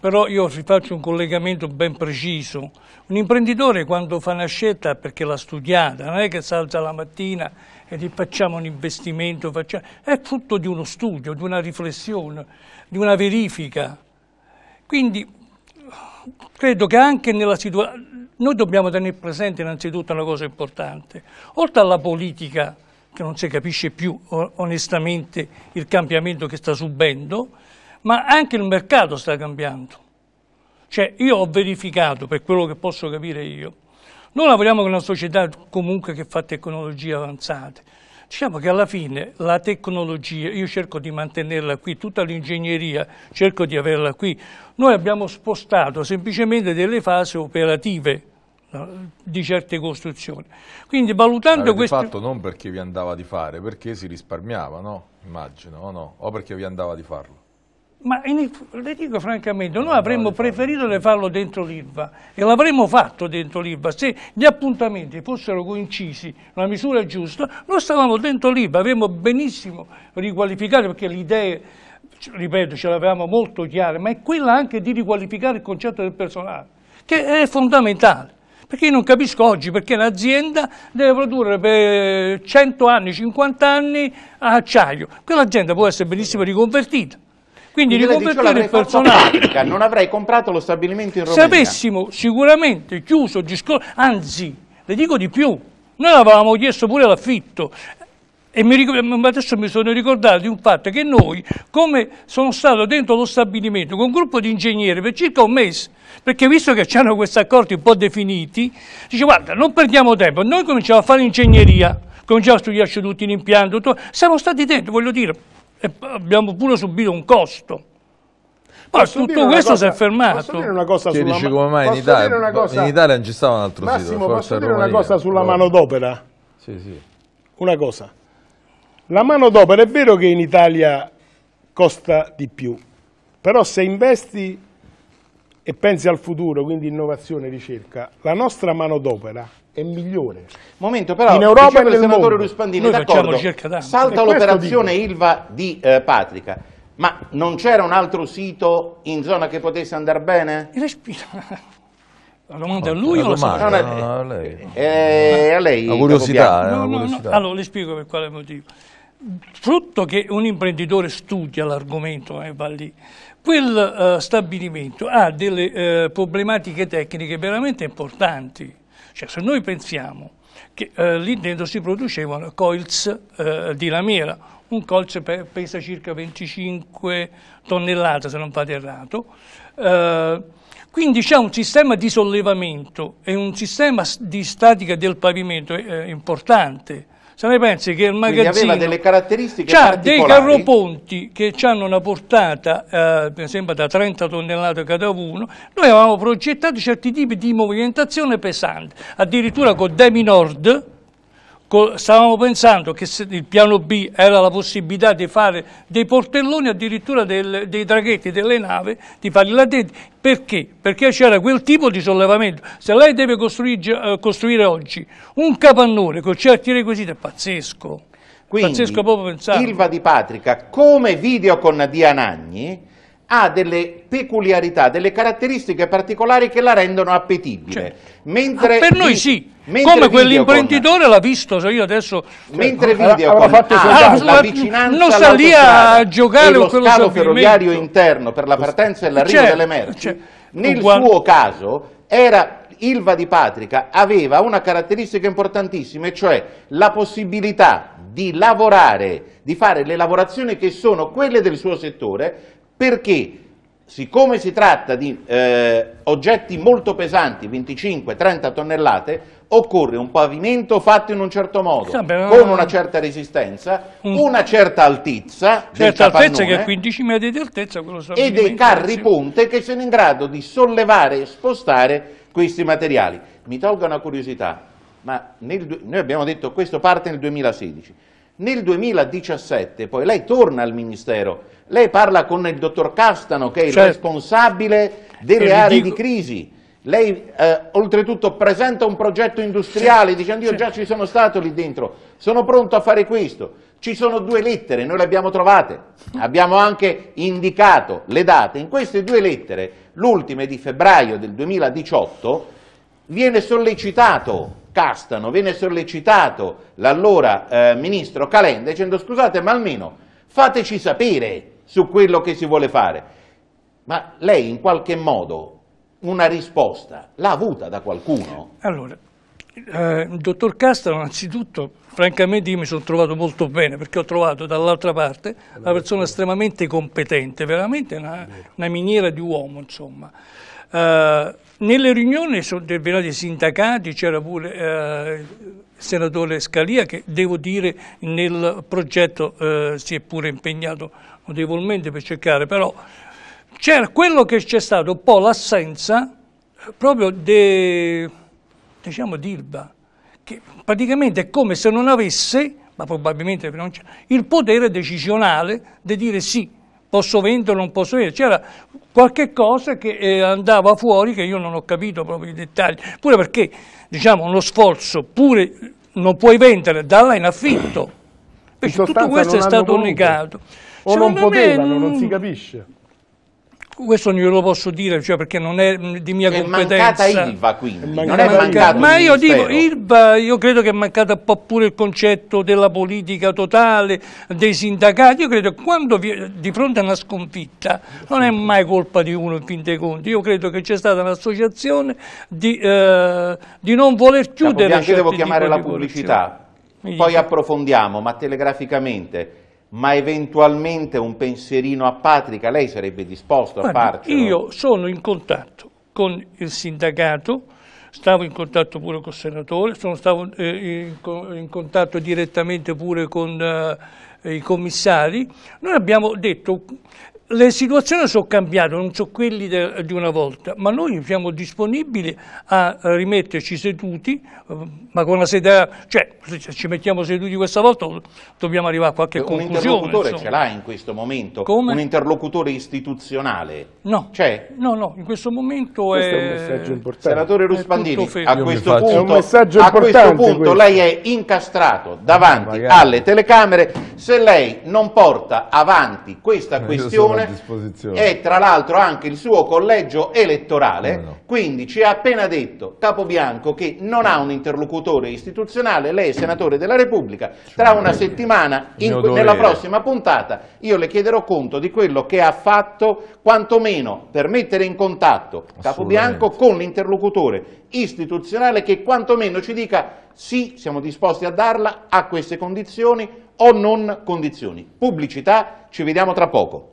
però io faccio un collegamento ben preciso. Un imprenditore quando fa una scelta perché l'ha studiata, non è che salta la mattina e facciamo un investimento, facciamo... è frutto di uno studio, di una riflessione, di una verifica. Quindi credo che anche nella situazione, noi dobbiamo tenere presente innanzitutto una cosa importante, oltre alla politica che non si capisce più onestamente il cambiamento che sta subendo, ma anche il mercato sta cambiando. Cioè io ho verificato, per quello che posso capire io, noi lavoriamo con una società comunque che fa tecnologie avanzate. Diciamo che alla fine la tecnologia, io cerco di mantenerla qui, tutta l'ingegneria cerco di averla qui. Noi abbiamo spostato semplicemente delle fasi operative di certe costruzioni. Quindi valutando questo... fatto non perché vi andava di fare, perché si risparmiava, no? Immagino, o no? O perché vi andava di farlo? Ma in, le dico francamente, noi avremmo preferito farlo dentro l'ILVA e l'avremmo fatto dentro l'ILVA. Se gli appuntamenti fossero coincisi, la misura giusta, noi stavamo dentro l'ILVA, avremmo benissimo riqualificato perché le idee, ripeto, ce le avevamo molto chiare, ma è quella anche di riqualificare il concetto del personale, che è fondamentale. Perché io non capisco oggi perché un'azienda deve produrre per 100 anni, 50 anni acciaio. Quell'azienda può essere benissimo riconvertita. Quindi riconvertire il personale. non avrei comprato lo stabilimento in Romania. avessimo sicuramente chiuso il discorso, anzi, le dico di più, noi avevamo chiesto pure l'affitto. E mi mm, adesso mi sono ricordato di un fatto che noi, come sono stato dentro lo stabilimento con un gruppo di ingegneri per circa un mese, perché visto che c'erano questi accordi un po' definiti, dice guarda non perdiamo tempo, noi cominciamo a fare ingegneria, cominciamo a studiarci tutti l'impianto, siamo stati dentro, voglio dire, e abbiamo pure subito un costo. Poi posso tutto questo cosa, si è fermato. Posso dire una cosa sulla dici come mai in Italia, cosa, in Italia non ci stava un altro Massimo, sito. Massimo, posso dire Romania, una cosa sulla manodopera? Sì, sì. Una cosa. La manodopera è vero che in Italia costa di più, però se investi e pensi al futuro, quindi innovazione, e ricerca, la nostra manodopera è migliore. Momento però, in Europa diceva il senatore Ruspandini, d'accordo, salta l'operazione ILVA di eh, Patrica, ma non c'era un altro sito in zona che potesse andare bene? Respira. La domanda a lui o la domanda? No, no, a lei. Eh, eh a lei. La curiosità. Eh, no, no, curiosità. Allora, le spiego per quale motivo. Frutto che un imprenditore studia l'argomento e eh, va lì quel uh, stabilimento ha delle uh, problematiche tecniche veramente importanti. Cioè, se noi pensiamo che uh, lì dentro si producevano coils di lamiera, un coils pesa circa 25 tonnellate se non fate errato, quindi c'è un sistema di sollevamento e un sistema di statica del pavimento importante, se ne pensi che il magazzino Quindi aveva delle caratteristiche ha dei carroponti che hanno una portata eh, mi sembra da 30 tonnellate cada uno noi avevamo progettato certi tipi di movimentazione pesante addirittura con Demi Nord stavamo pensando che il piano B era la possibilità di fare dei portelloni addirittura del, dei traghetti delle navi, di farli là dentro. Perché? Perché c'era quel tipo di sollevamento. Se lei deve costruire, eh, costruire oggi un capannone con certi requisiti è pazzesco. Quindi, pazzesco proprio pensare. Silva Di Patrica come video con Dianagni ha delle peculiarità, delle caratteristiche particolari che la rendono appetibile. Cioè, mentre per noi sì, come quell'imprenditore l'ha visto, se io adesso... Mentre cioè, Videocon fatto ah, la, la vicinanza non sta lì a giocare lo scalo ferroviario interno per la cioè, partenza e l'arrivo cioè, delle merci, cioè, nel uguale. suo caso era Ilva di Patrica aveva una caratteristica importantissima, cioè la possibilità di lavorare, di fare le lavorazioni che sono quelle del suo settore, perché siccome si tratta di eh, oggetti molto pesanti, 25-30 tonnellate, occorre un pavimento fatto in un certo modo, Vabbè, con una certa resistenza, un... Mm. una certa altezza, certa altezza che è 15 metri di altezza, quello e dei carri ponte che sono in grado di sollevare e spostare questi materiali. Mi tolgo una curiosità, ma nel, noi abbiamo detto che questo parte nel 2016, nel 2017 poi lei torna al Ministero, lei parla con il dottor Castano che è il certo. responsabile delle aree dico... di crisi. Lei eh, oltretutto presenta un progetto industriale certo. dicendo io certo. già ci sono stato lì dentro, sono pronto a fare questo. Ci sono due lettere, noi le abbiamo trovate, abbiamo anche indicato le date. In queste due lettere, l'ultima è di febbraio del 2018, viene sollecitato Castano, viene sollecitato l'allora eh, ministro Calenda dicendo scusate ma almeno fateci sapere su quello che si vuole fare. Ma lei in qualche modo una risposta l'ha avuta da qualcuno? Allora, eh, dottor Castano, anzitutto, francamente io mi sono trovato molto bene perché ho trovato dall'altra parte una persona estremamente competente, veramente una, una miniera di uomo, insomma. Eh, nelle riunioni del Venato dei sindacati c'era pure eh, il senatore Scalia che devo dire nel progetto eh, si è pure impegnato notevolmente per cercare, però c'era quello che c'è stato un po' l'assenza eh, proprio de, diciamo di Ilba, che praticamente è come se non avesse, ma probabilmente non c'è, il potere decisionale di dire sì, posso vendere o non posso vendere, c'era qualche cosa che eh, andava fuori che io non ho capito proprio i dettagli, pure perché diciamo uno sforzo pure non puoi vendere, darla in affitto, invece tutto questo è stato negato. O Secondo non potevano, me, non si capisce questo non glielo posso dire cioè, perché non è di mia è competenza. È mancata ILVA quindi, è mancata non è mancata Ma io dico, ILVA, io credo che è mancato un po' pure il concetto della politica totale, dei sindacati, io credo che quando vi, di fronte a una sconfitta non è mai colpa di uno in fin dei conti, io credo che c'è stata un'associazione di, eh, di, non voler chiudere... Capo, anche devo chiamare la pubblicità, poi approfondiamo, ma telegraficamente ma eventualmente un pensierino a Patrica, lei sarebbe disposto Guardi, a farcelo? Io sono in contatto con il sindacato, stavo in contatto pure con il senatore, sono stato eh, in, in, contatto direttamente pure con eh, i commissari. Noi abbiamo detto le situazioni sono cambiate, non sono quelli de, di una volta, ma noi siamo disponibili a rimetterci seduti, eh, ma con la sedia, cioè se ci mettiamo seduti questa volta dobbiamo arrivare a qualche un conclusione. Un interlocutore insomma. ce l'ha in questo momento? Come? Un interlocutore istituzionale? No, no, no, in questo momento questo è... un Senatore Ruspandini, a questo, punto, a questo punto lei è incastrato davanti Magari. alle telecamere, se lei non porta avanti questa eh, questione e tra l'altro anche il suo collegio elettorale, no. quindi ci ha appena detto Capobianco che non ha un interlocutore istituzionale, lei è senatore della Repubblica, tra una settimana, in, nella prossima puntata, io le chiederò conto di quello che ha fatto quantomeno per mettere in contatto Capobianco con l'interlocutore istituzionale che quantomeno ci dica sì, siamo disposti a darla a queste condizioni o non condizioni. Pubblicità, ci vediamo tra poco.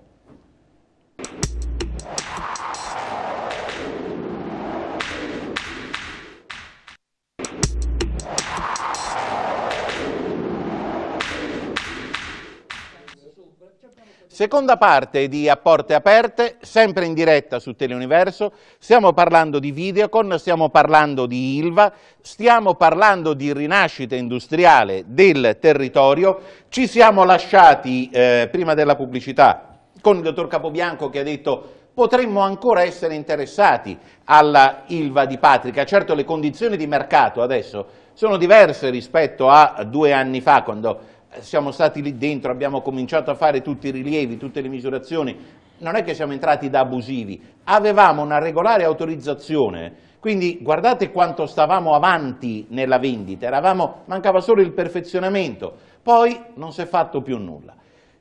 Seconda parte di A Porte Aperte, sempre in diretta su Teleuniverso, stiamo parlando di Videocon, stiamo parlando di Ilva, stiamo parlando di rinascita industriale del territorio, ci siamo lasciati eh, prima della pubblicità con il dottor Capobianco che ha detto potremmo ancora essere interessati alla Ilva di Patrica. Certo le condizioni di mercato adesso sono diverse rispetto a due anni fa quando eh, siamo stati lì dentro, abbiamo cominciato a fare tutti i rilievi, tutte le misurazioni, non è che siamo entrati da abusivi, avevamo una regolare autorizzazione, quindi guardate quanto stavamo avanti nella vendita, Eravamo, mancava solo il perfezionamento, poi non si è fatto più nulla.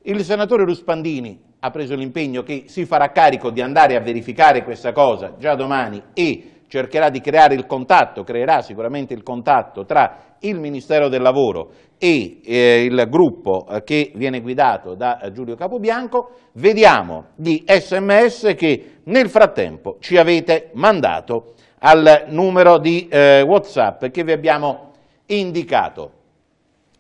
Il senatore Ruspandini, ha preso l'impegno che si farà carico di andare a verificare questa cosa già domani e cercherà di creare il contatto, creerà sicuramente il contatto tra il Ministero del Lavoro e eh, il gruppo eh, che viene guidato da eh, Giulio Capobianco, vediamo gli sms che nel frattempo ci avete mandato al numero di eh, Whatsapp che vi abbiamo indicato.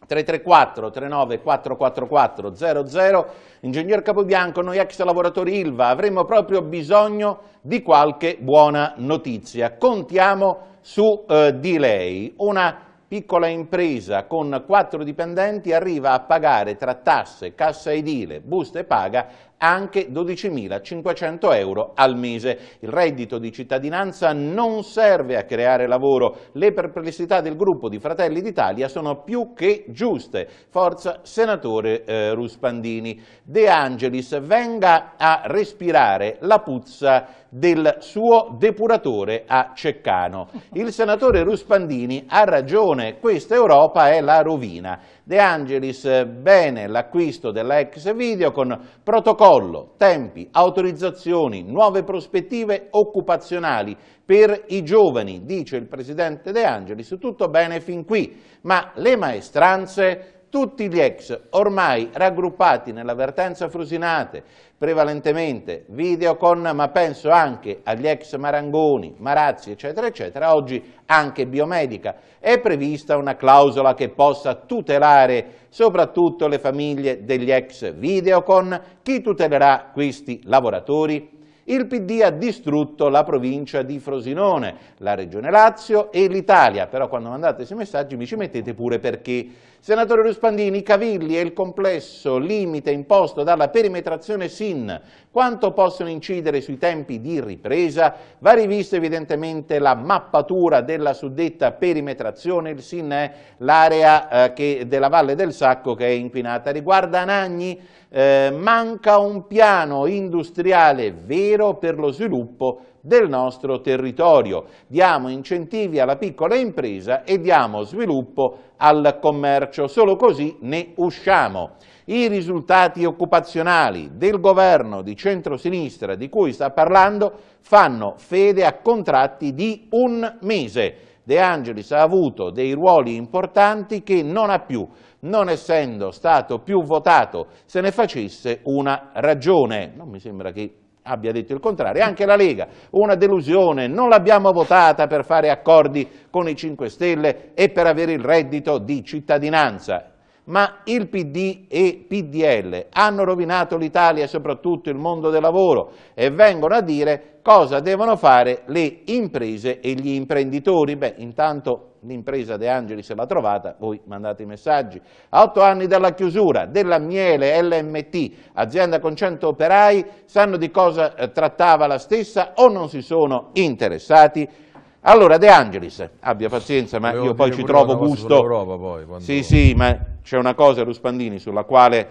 334 39 444 00 ingegner Capobianco, noi ex lavoratori ILVA avremo proprio bisogno di qualche buona notizia. Contiamo su eh, di lei. Una piccola impresa con quattro dipendenti arriva a pagare tra tasse, cassa edile, buste e paga anche 12.500 euro al mese. Il reddito di cittadinanza non serve a creare lavoro. Le perplessità del gruppo di Fratelli d'Italia sono più che giuste. Forza Senatore eh, Ruspandini. De Angelis venga a respirare la puzza del suo depuratore a Ceccano. Il senatore Ruspandini ha ragione, questa Europa è la rovina. De Angelis eh, bene l'acquisto della ex video con protocollo protocollo, tempi, autorizzazioni, nuove prospettive occupazionali per i giovani, dice il presidente De Angelis, tutto bene fin qui, ma le maestranze tutti gli ex ormai raggruppati nell'avvertenza vertenza Frusinate, prevalentemente Videocon, ma penso anche agli ex Marangoni, Marazzi, eccetera, eccetera, oggi anche Biomedica. È prevista una clausola che possa tutelare soprattutto le famiglie degli ex Videocon. Chi tutelerà questi lavoratori? Il PD ha distrutto la provincia di Frosinone, la Regione Lazio e l'Italia, però quando mandate questi messaggi mi ci mettete pure perché Senatore Ruspandini, i cavilli e il complesso limite imposto dalla perimetrazione SIN, quanto possono incidere sui tempi di ripresa? Va rivista evidentemente la mappatura della suddetta perimetrazione, il SIN è l'area eh, della Valle del Sacco che è inquinata. Riguarda Anagni, eh, manca un piano industriale vero per lo sviluppo del nostro territorio. Diamo incentivi alla piccola impresa e diamo sviluppo al commercio, solo così ne usciamo. I risultati occupazionali del governo di centrosinistra di cui sta parlando fanno fede a contratti di un mese. De Angelis ha avuto dei ruoli importanti che non ha più, non essendo stato più votato, se ne facesse una ragione. Non mi sembra che abbia detto il contrario, anche la Lega, una delusione, non l'abbiamo votata per fare accordi con i 5 Stelle e per avere il reddito di cittadinanza, ma il PD e PDL hanno rovinato l'Italia e soprattutto il mondo del lavoro e vengono a dire cosa devono fare le imprese e gli imprenditori. Beh, intanto l'impresa De Angeli se l'ha trovata, voi mandate i messaggi. A otto anni dalla chiusura della Miele LMT, azienda con 100 operai, sanno di cosa eh, trattava la stessa o non si sono interessati? Allora De Angelis, abbia pazienza, ma io poi ci trovo gusto. Poi, quando... Sì, sì, ma c'è una cosa, Ruspandini, sulla quale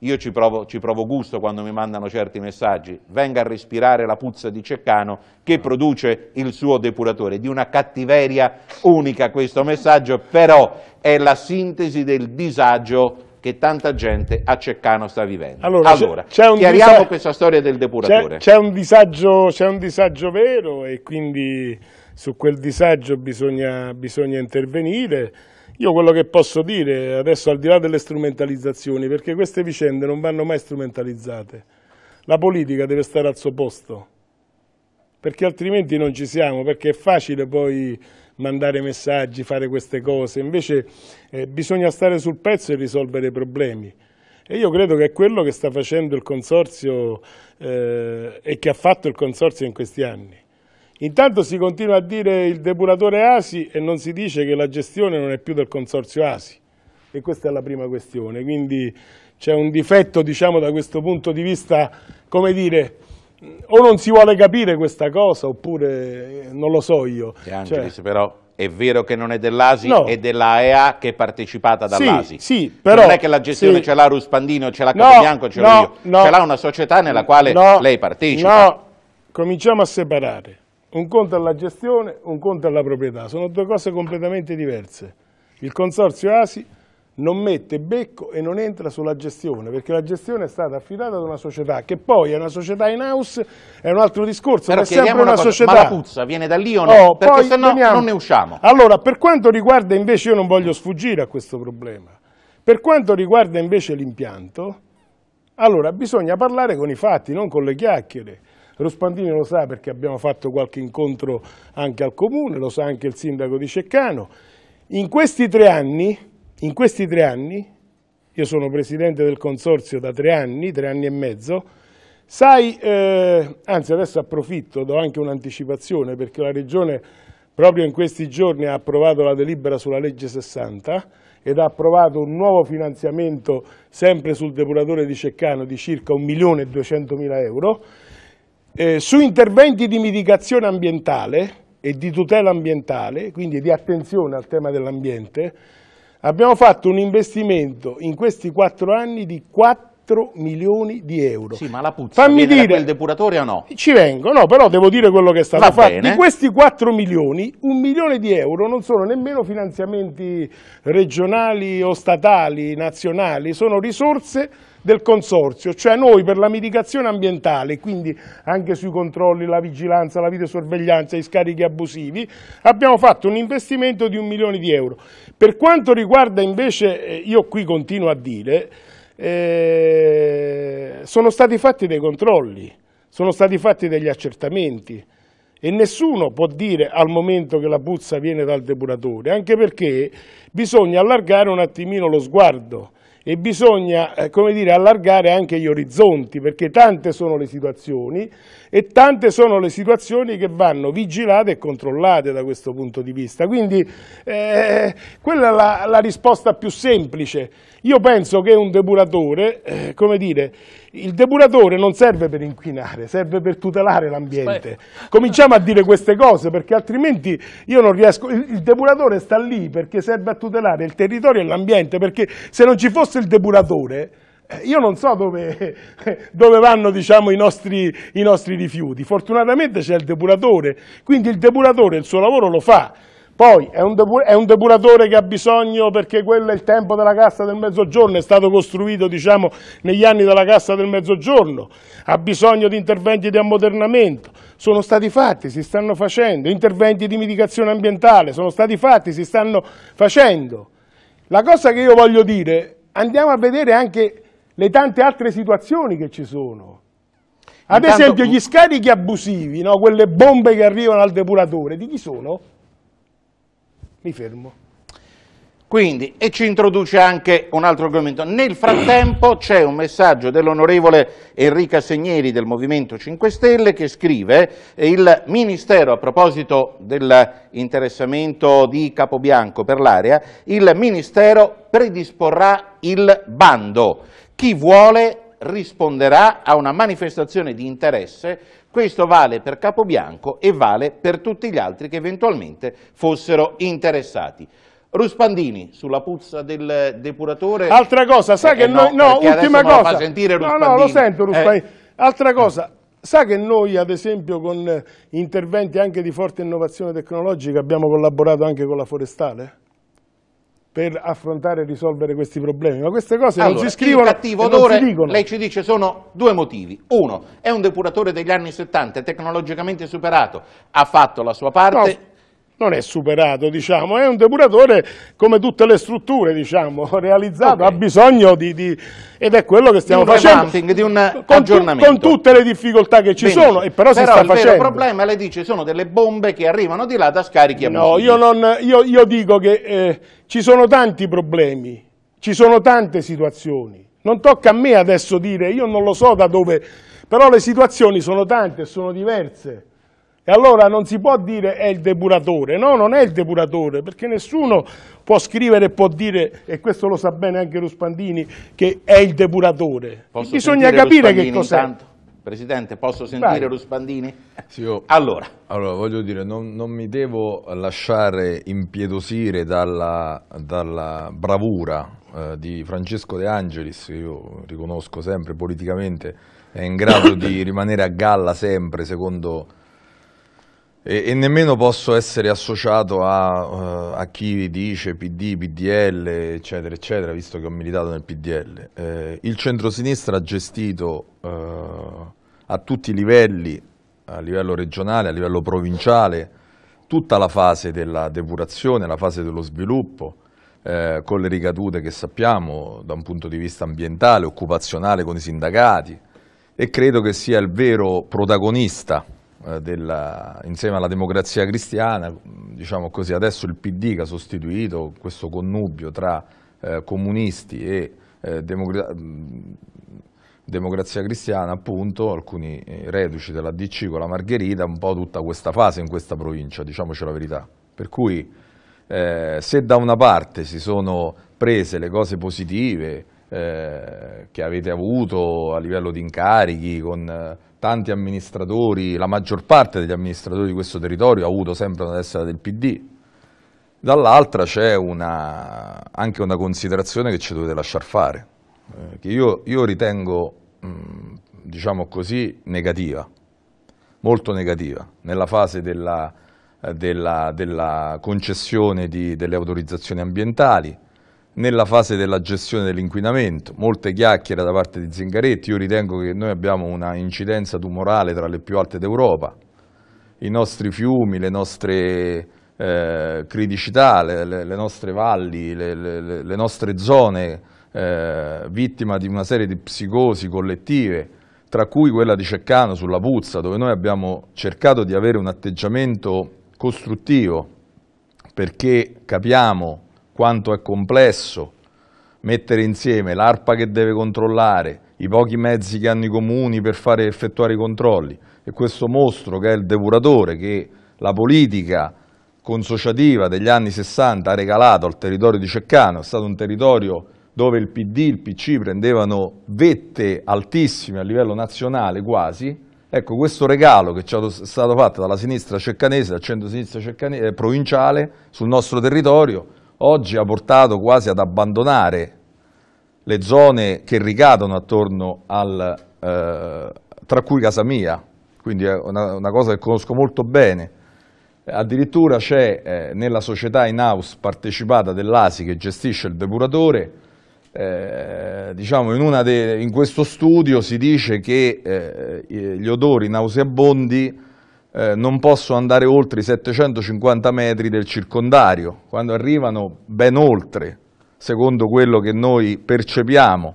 io ci provo, ci provo, gusto quando mi mandano certi messaggi. Venga a respirare la puzza di Ceccano che produce il suo depuratore. Di una cattiveria unica questo messaggio, però è la sintesi del disagio che tanta gente a Ceccano sta vivendo. Allora, allora chiariamo questa storia del depuratore. C'è un, un disagio vero e quindi su quel disagio bisogna, bisogna intervenire. Io quello che posso dire adesso al di là delle strumentalizzazioni, perché queste vicende non vanno mai strumentalizzate, la politica deve stare al suo posto, perché altrimenti non ci siamo, perché è facile poi mandare messaggi, fare queste cose, invece eh, bisogna stare sul pezzo e risolvere i problemi. E io credo che è quello che sta facendo il Consorzio eh, e che ha fatto il Consorzio in questi anni. Intanto si continua a dire il depuratore ASI e non si dice che la gestione non è più del consorzio ASI e questa è la prima questione, quindi c'è un difetto diciamo, da questo punto di vista, come dire, o non si vuole capire questa cosa oppure eh, non lo so io. De Angelis cioè, però è vero che non è dell'ASI, no. è dell'AEA che è partecipata dall'ASI. Sì, sì, però, non è che la gestione sì. ce l'ha Ruspandino, ce l'ha no, ce l'ho no, io, no. ce l'ha una società nella quale lei partecipa. No, cominciamo a separare un conto alla gestione, un conto alla proprietà, sono due cose completamente diverse. Il consorzio ASI non mette becco e non entra sulla gestione, perché la gestione è stata affidata ad una società, che poi è una società in house, è un altro discorso, Però è sempre una, una società. Ma la puzza viene da lì o no? Oh, perché se no veniamo. non ne usciamo. Allora, per quanto riguarda invece, io non voglio sfuggire a questo problema, per quanto riguarda invece l'impianto, allora bisogna parlare con i fatti, non con le chiacchiere. Rospandini lo sa perché abbiamo fatto qualche incontro anche al comune, lo sa anche il sindaco di Ceccano. In questi tre anni, questi tre anni io sono presidente del consorzio da tre anni, tre anni e mezzo, sai, eh, anzi adesso approfitto, do anche un'anticipazione perché la regione proprio in questi giorni ha approvato la delibera sulla legge 60 ed ha approvato un nuovo finanziamento sempre sul depuratore di Ceccano di circa 1.200.000 euro eh, su interventi di mitigazione ambientale e di tutela ambientale, quindi di attenzione al tema dell'ambiente, abbiamo fatto un investimento in questi quattro anni di 4 milioni di euro. Sì, ma la puzza Fammi dire, quel depuratore o no? Ci vengo, no, però devo dire quello che è stato Va fatto. Bene. Di questi 4 milioni, un milione di euro non sono nemmeno finanziamenti regionali o statali, nazionali, sono risorse del consorzio, cioè noi per la mitigazione ambientale, quindi anche sui controlli, la vigilanza, la videosorveglianza, i scarichi abusivi, abbiamo fatto un investimento di un milione di euro. Per quanto riguarda invece, eh, io qui continuo a dire, eh, sono stati fatti dei controlli, sono stati fatti degli accertamenti, e nessuno può dire al momento che la puzza viene dal depuratore, anche perché bisogna allargare un attimino lo sguardo e bisogna eh, come dire, allargare anche gli orizzonti perché tante sono le situazioni e tante sono le situazioni che vanno vigilate e controllate da questo punto di vista. Quindi eh, quella è la, la, risposta più semplice. Io penso che un depuratore, eh, come dire, il depuratore non serve per inquinare, serve per tutelare l'ambiente. Cominciamo a dire queste cose perché altrimenti io non riesco, il, il depuratore sta lì perché serve a tutelare il territorio e l'ambiente, perché se non ci fosse il depuratore... Eh, io non so dove, (laughs) dove vanno diciamo, i, nostri, i nostri rifiuti, fortunatamente c'è il depuratore, quindi il depuratore il suo lavoro lo fa, poi è un, è un, depuratore che ha bisogno perché quello è il tempo della cassa del mezzogiorno, è stato costruito diciamo, negli anni della cassa del mezzogiorno, ha bisogno di interventi di ammodernamento, sono stati fatti, si stanno facendo, interventi di mitigazione ambientale, sono stati fatti, si stanno facendo. La cosa che io voglio dire, andiamo a vedere anche le tante altre situazioni che ci sono. Ad Intanto... esempio gli scarichi abusivi, no? quelle bombe che arrivano al depuratore, di chi sono? mi fermo. Quindi, e ci introduce anche un altro argomento. Nel frattempo c'è un messaggio dell'onorevole Enrica Segneri del Movimento 5 Stelle che scrive eh, il Ministero, a proposito dell'interessamento di Capobianco per l'area, il Ministero predisporrà il bando. Chi vuole risponderà a una manifestazione di interesse questo vale per Capobianco e vale per tutti gli altri che eventualmente fossero interessati. Ruspandini sulla puzza del depuratore. Altra cosa, sa eh, che eh, noi, no, ultima cosa. Fa sentire Ruspandini. No, no, lo sento eh. Ruspandini. Eh. Altra cosa, sa che noi ad esempio con eh, interventi anche di forte innovazione tecnologica abbiamo collaborato anche con la forestale? per affrontare e risolvere questi problemi, ma queste cose allora, non si scrivono cattivo odore, non si dicono. Lei ci dice sono due motivi. Uno, è un depuratore degli anni 70, tecnologicamente superato, ha fatto la sua parte. No non è superato, diciamo, è un depuratore come tutte le strutture, diciamo, (laughs) realizzato, okay. ha bisogno di, di, ed è quello che stiamo facendo. Di un con, aggiornamento. Con tutte le difficoltà che ci Benissimo. sono, e però, però si sta il facendo. il vero problema, lei dice, sono delle bombe che arrivano di là da scarichi a No, io, non, io, io, dico che eh, ci sono tanti problemi, ci sono tante situazioni. Non tocca a me adesso dire, io non lo so da dove, però le situazioni sono tante e sono diverse. E allora non si può dire è il depuratore, no, non è il depuratore, perché nessuno può scrivere e può dire, e questo lo sa bene anche Ruspandini, che è il depuratore. Posso Bisogna capire che cos'è. Presidente, posso sentire Vai. Ruspandini? Sì, io, allora. allora. voglio dire, non, non, mi devo lasciare impietosire dalla, dalla bravura eh, di Francesco De Angelis, che io riconosco sempre politicamente, è in grado di (coughs) rimanere a galla sempre secondo e, e nemmeno posso essere associato a, uh, a, chi dice PD, PDL, eccetera, eccetera, visto che ho militato nel PDL. Eh, il centrosinistra ha gestito uh, a tutti i livelli, a livello regionale, a livello provinciale, tutta la fase della depurazione, la fase dello sviluppo, eh, con le ricadute che sappiamo da un punto di vista ambientale, occupazionale con i sindacati e credo che sia il vero protagonista eh, della, insieme alla democrazia cristiana, diciamo così, adesso il PD che ha sostituito questo connubio tra eh, comunisti e eh, democra democrazia cristiana, appunto, alcuni eh, reduci della DC con la Margherita, un po' tutta questa fase in questa provincia, diciamoci la verità. Per cui eh, se da una parte si sono prese le cose positive, eh, che avete avuto a livello di incarichi con tanti amministratori, la maggior parte degli amministratori di questo territorio ha avuto sempre una destra del PD, dall'altra c'è anche una considerazione che ci dovete lasciar fare, eh, che io, io ritengo, mh, diciamo così, negativa, molto negativa, nella fase della, eh, della, della concessione di, delle autorizzazioni ambientali, nella fase della gestione dell'inquinamento. Molte chiacchiere da parte di Zingaretti, io ritengo che noi abbiamo una incidenza tumorale tra le più alte d'Europa. I nostri fiumi, le nostre eh, criticità, le, le, le, nostre valli, le, le nostre zone eh, vittime di una serie di psicosi collettive, tra cui quella di Ceccano sulla puzza, dove noi abbiamo cercato di avere un atteggiamento costruttivo perché capiamo quanto è complesso mettere insieme l'ARPA che deve controllare, i pochi mezzi che hanno i comuni per fare effettuare i controlli e questo mostro che è il depuratore che la politica consociativa degli anni 60 ha regalato al territorio di Ceccano, è stato un territorio dove il PD il PC prendevano vette altissime a livello nazionale quasi, ecco questo regalo che è stato fatto dalla sinistra ceccanese, dal centro-sinistra eh, provinciale sul nostro territorio, oggi ha portato quasi ad abbandonare le zone che ricadono attorno al, eh, tra cui casa mia, quindi è una, una cosa che conosco molto bene. Addirittura c'è eh, nella società in house partecipata dell'ASI che gestisce il depuratore, eh, diciamo in, de, in, questo studio si dice che eh, gli odori nauseabondi eh, non possono andare oltre i 750 metri del circondario, quando arrivano ben oltre, secondo quello che noi percepiamo.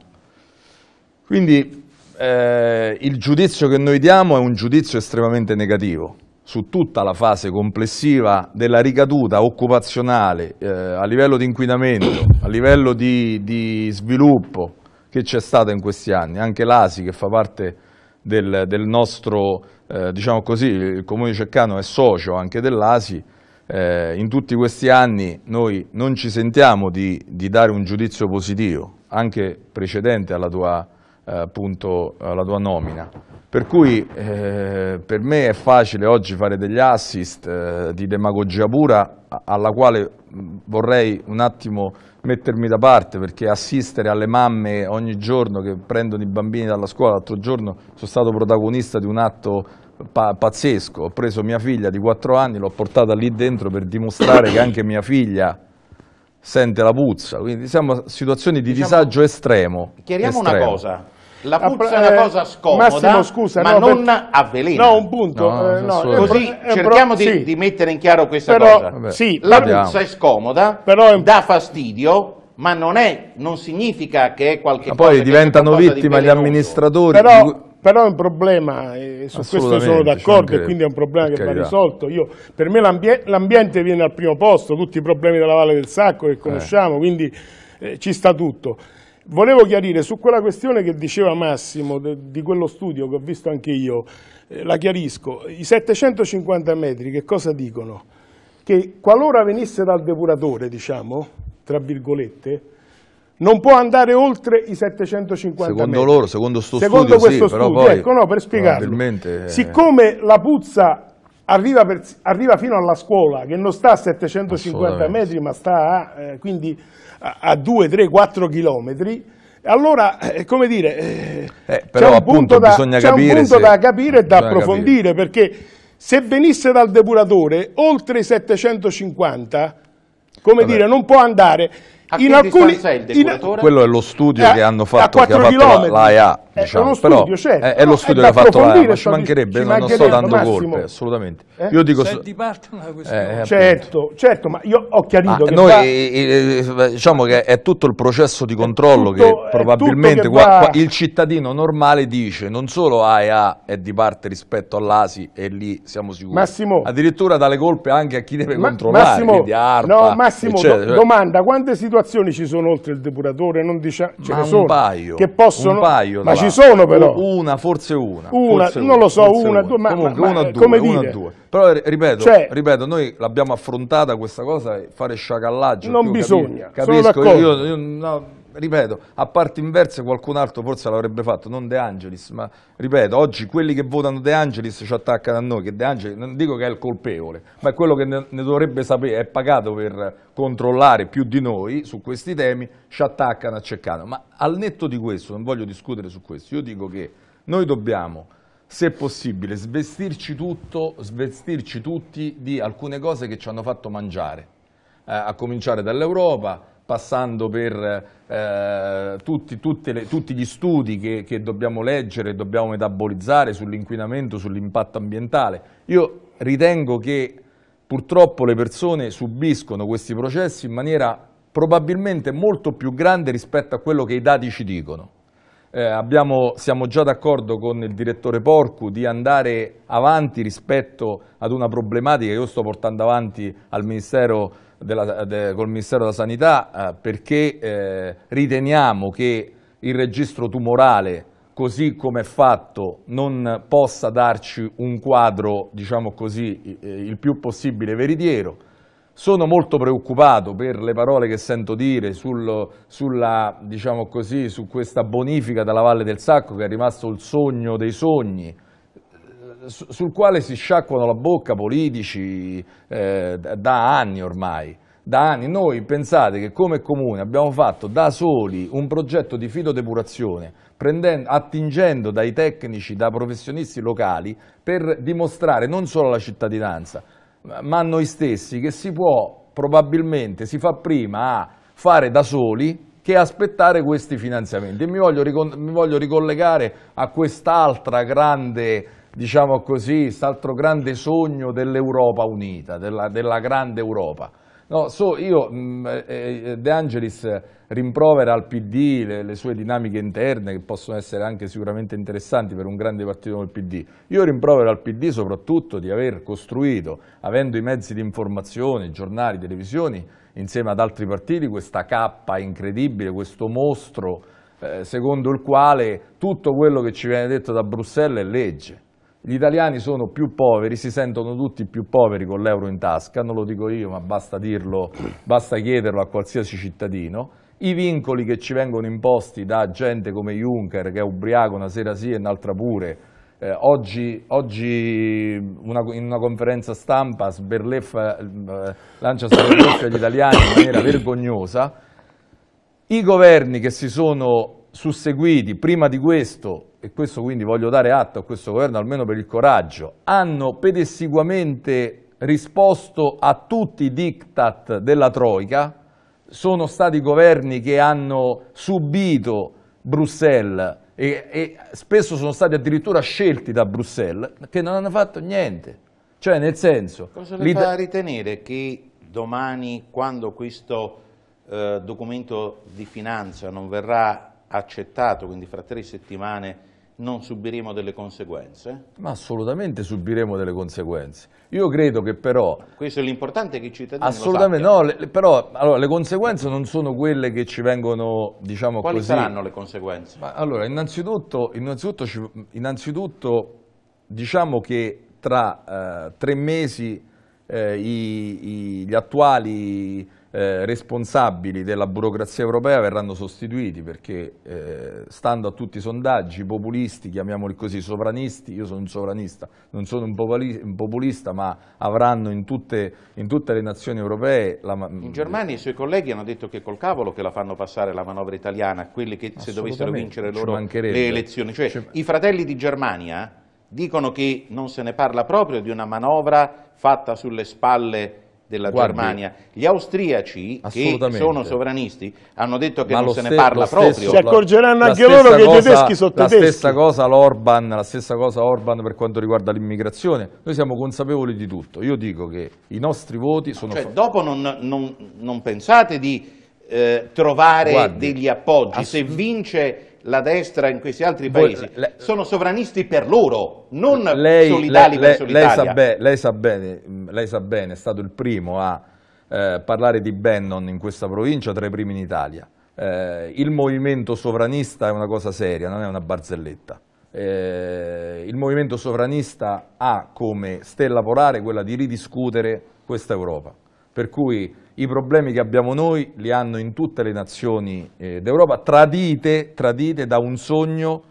Quindi eh, il giudizio che noi diamo è un giudizio estremamente negativo su tutta la fase complessiva della ricaduta occupazionale eh, a livello di inquinamento, a livello di, di sviluppo che c'è stato in questi anni. Anche l'ASI, che fa parte del, del nostro, eh, diciamo così, il comune ceccano è socio anche dell'ASI, eh, in tutti questi anni noi non ci sentiamo di, di dare un giudizio positivo, anche precedente alla tua, eh, appunto, alla tua nomina. Per cui eh, per me è facile oggi fare degli assist eh, di demagogia pura alla quale mm, vorrei un attimo mettermi da parte perché assistere alle mamme ogni giorno che prendono i bambini dalla scuola, l'altro giorno sono stato protagonista di un atto pazzesco, ho preso mia figlia di 4 anni, l'ho portata lì dentro per dimostrare che anche mia figlia sente la puzza, quindi siamo in situazioni di diciamo, disagio estremo. Chiariamo estremo. una cosa, la ah, puzza eh, è una cosa scomoda, Massimo, scusa, ma no, non per... avvelena. No, un punto. No, eh, no. Così cerchiamo di, sì. di, mettere in chiaro questa però, cosa. Vabbè, sì, la abbiamo. puzza è scomoda, però è... dà fastidio, ma non, è, non significa che è qualche ma cosa... Poi diventano vittime di gli amministratori... Però, cui... però, è un problema, e eh, su questo sono d'accordo, e quindi è un problema che va risolto. Io, per me l'ambiente viene al primo posto, tutti i problemi della Valle del Sacco che eh. conosciamo, eh. quindi eh, ci sta tutto. Volevo chiarire su quella questione che diceva Massimo, di quello studio che ho visto anche io, eh, la chiarisco, i 750 metri che cosa dicono? Che qualora venisse dal depuratore, diciamo, tra virgolette, non può andare oltre i 750 secondo metri. Secondo loro, secondo sto secondo questo sì, studio, poi, ecco, no, per spiegarlo. Eh, Siccome la puzza arriva, per, arriva, fino alla scuola, che non sta a 750 metri, ma sta a... Eh, quindi a 2, 3, 4 chilometri, allora, eh, come dire, eh, eh, però, c'è un punto, appunto, da, bisogna capire un punto se... da capire e da approfondire, capire. perché se venisse dal depuratore oltre i 750, come Vabbè. dire, non può andare... A in alcuni, il In, Quello è lo studio eh, che hanno fatto, che ha fatto la, la diciamo, studio, però certo. è, è, lo studio è che ha fatto l'ARMA, ci mancherebbe, ci non, non sto dando massimo. colpe, assolutamente. Eh? Io dico, Se parte una questione. Eh, certo, certo, ma io ho chiarito ma ah, che noi, va... Eh, eh, eh, diciamo che è tutto il processo di controllo tutto, che probabilmente che va... qua, qua, il cittadino normale dice, non solo A e A è di parte rispetto all'ASI e lì siamo sicuri, Massimo. addirittura dalle colpe anche a chi deve ma, controllare, Massimo, ARPA, no, Massimo, do, domanda, quante situazioni ci sono oltre il depuratore? Non diciamo, ce ne sono, paio, che possono, un paio, ma ci ci sono però. Una, forse una. Una, forse non una, lo so, una, una, due, ma, Comunque, ma, una, eh, due, come una, dite? due. Però eh, ripeto, cioè, ripeto noi l'abbiamo affrontata questa cosa, fare sciacallaggio. Non bisogna, capisco, io, io no, ripeto, a parte inverse qualcun altro forse l'avrebbe fatto, non De Angelis, ma ripeto, oggi quelli che votano De Angelis ci attaccano a noi, che De Angelis, non dico che è il colpevole, ma è quello che ne, ne dovrebbe sapere, è pagato per controllare più di noi su questi temi, ci attaccano a Ceccano. Ma al netto di questo, non voglio discutere su questo, io dico che noi dobbiamo se possibile, svestirci tutto, svestirci tutti di alcune cose che ci hanno fatto mangiare, eh, a cominciare dall'Europa, passando per eh, tutti, le, tutti, gli studi che, che dobbiamo leggere, dobbiamo metabolizzare sull'inquinamento, sull'impatto ambientale. Io ritengo che purtroppo le persone subiscono questi processi in maniera probabilmente molto più grande rispetto a quello che i dati ci dicono. Eh, abbiamo, siamo già d'accordo con il direttore Porcu di andare avanti rispetto ad una problematica che io sto portando avanti al Ministero della, de, col Ministero della Sanità eh, perché eh, riteniamo che il registro tumorale così come è fatto non possa darci un quadro, diciamo così, il più possibile veritiero. Sono molto preoccupato per le parole che sento dire sul, sulla, diciamo così, su questa bonifica della Valle del Sacco che è rimasto il sogno dei sogni, sul quale si sciacquano la bocca politici eh, da anni ormai. Da anni noi pensate che come comune abbiamo fatto da soli un progetto di filodepurazione, attingendo dai tecnici, da professionisti locali, per dimostrare non solo alla cittadinanza, ma a noi stessi che si può probabilmente, si fa prima a fare da soli che aspettare questi finanziamenti. E mi voglio, mi voglio ricollegare a quest'altra grande diciamo così, quest'altro grande sogno dell'Europa unita, della, della grande Europa. No, so io, mm, eh, eh, De Angelis rimprovera al PD le, le, sue dinamiche interne, che possono essere anche sicuramente interessanti per un grande partito come il PD. Io rimprovero al PD soprattutto di aver costruito, avendo i mezzi di informazione, giornali, televisioni, insieme ad altri partiti, questa cappa incredibile, questo mostro, eh, secondo il quale tutto quello che ci viene detto da Bruxelles è legge. Gli italiani sono più poveri, si sentono tutti più poveri con l'euro in tasca, non lo dico io, ma basta dirlo, basta chiederlo a qualsiasi cittadino. I vincoli che ci vengono imposti da gente come Juncker, che è ubriaco una sera sì e un'altra pure, eh, oggi, oggi una, in una conferenza stampa sberleffa, eh, lancia sberleffa agli italiani in maniera vergognosa, i governi che si sono susseguiti prima di questo, e questo quindi voglio dare atto a questo governo almeno per il coraggio, hanno pedesseguamente risposto a tutti i diktat della Troica, sono stati governi che hanno subito Bruxelles e, e, spesso sono stati addirittura scelti da Bruxelles che non hanno fatto niente. Cioè, nel senso... Cosa le fa ritenere che domani, quando questo eh, documento di finanza non verrà accettato, quindi fra tre settimane non subiremo delle conseguenze? Ma assolutamente subiremo delle conseguenze. Io credo che però... Questo è l'importante che i cittadini Assolutamente no, le, però allora, le conseguenze non sono quelle che ci vengono, diciamo Quali così... Quali saranno le conseguenze? Ma, allora, innanzitutto, innanzitutto, innanzitutto, diciamo che tra eh, tre mesi eh, i, i, gli attuali eh, responsabili della burocrazia europea verranno sostituiti perché eh, stando a tutti i sondaggi, i populisti, chiamiamoli così, sovranisti, io sono un sovranista, non sono un, popoli, un populista ma avranno in tutte, in tutte le nazioni europee... La, in Germania i suoi colleghi hanno detto che col cavolo che la fanno passare la manovra italiana, quelli che se dovessero vincere loro le elezioni, cioè i fratelli di Germania dicono che non se ne parla proprio di una manovra fatta sulle spalle della Guardi, Germania. Gli austriaci, che sono sovranisti, hanno detto che Ma non se ne parla proprio. si accorgeranno anche loro che i tedeschi sono tedeschi. la Stessa cosa l'Orban, la stessa cosa Orban per quanto riguarda l'immigrazione. Noi siamo consapevoli di tutto. Io dico che i nostri voti sono... Cioè, dopo non, non, non, pensate di eh, trovare Guardi, degli appoggi. Se vince la destra in questi altri paesi Voi, le, sono sovranisti per loro, non lei, solidali le, verso lei, sa be, lei, sa bene, lei sa bene, è stato il primo a eh, parlare di Bannon in questa provincia, tra i primi in Italia. Eh, il movimento sovranista è una cosa seria, non è una barzelletta. Eh, il movimento sovranista ha come stella polare quella di ridiscutere questa Europa. Per cui i problemi che abbiamo noi li hanno in tutte le nazioni eh, d'Europa, tradite, tradite, da un sogno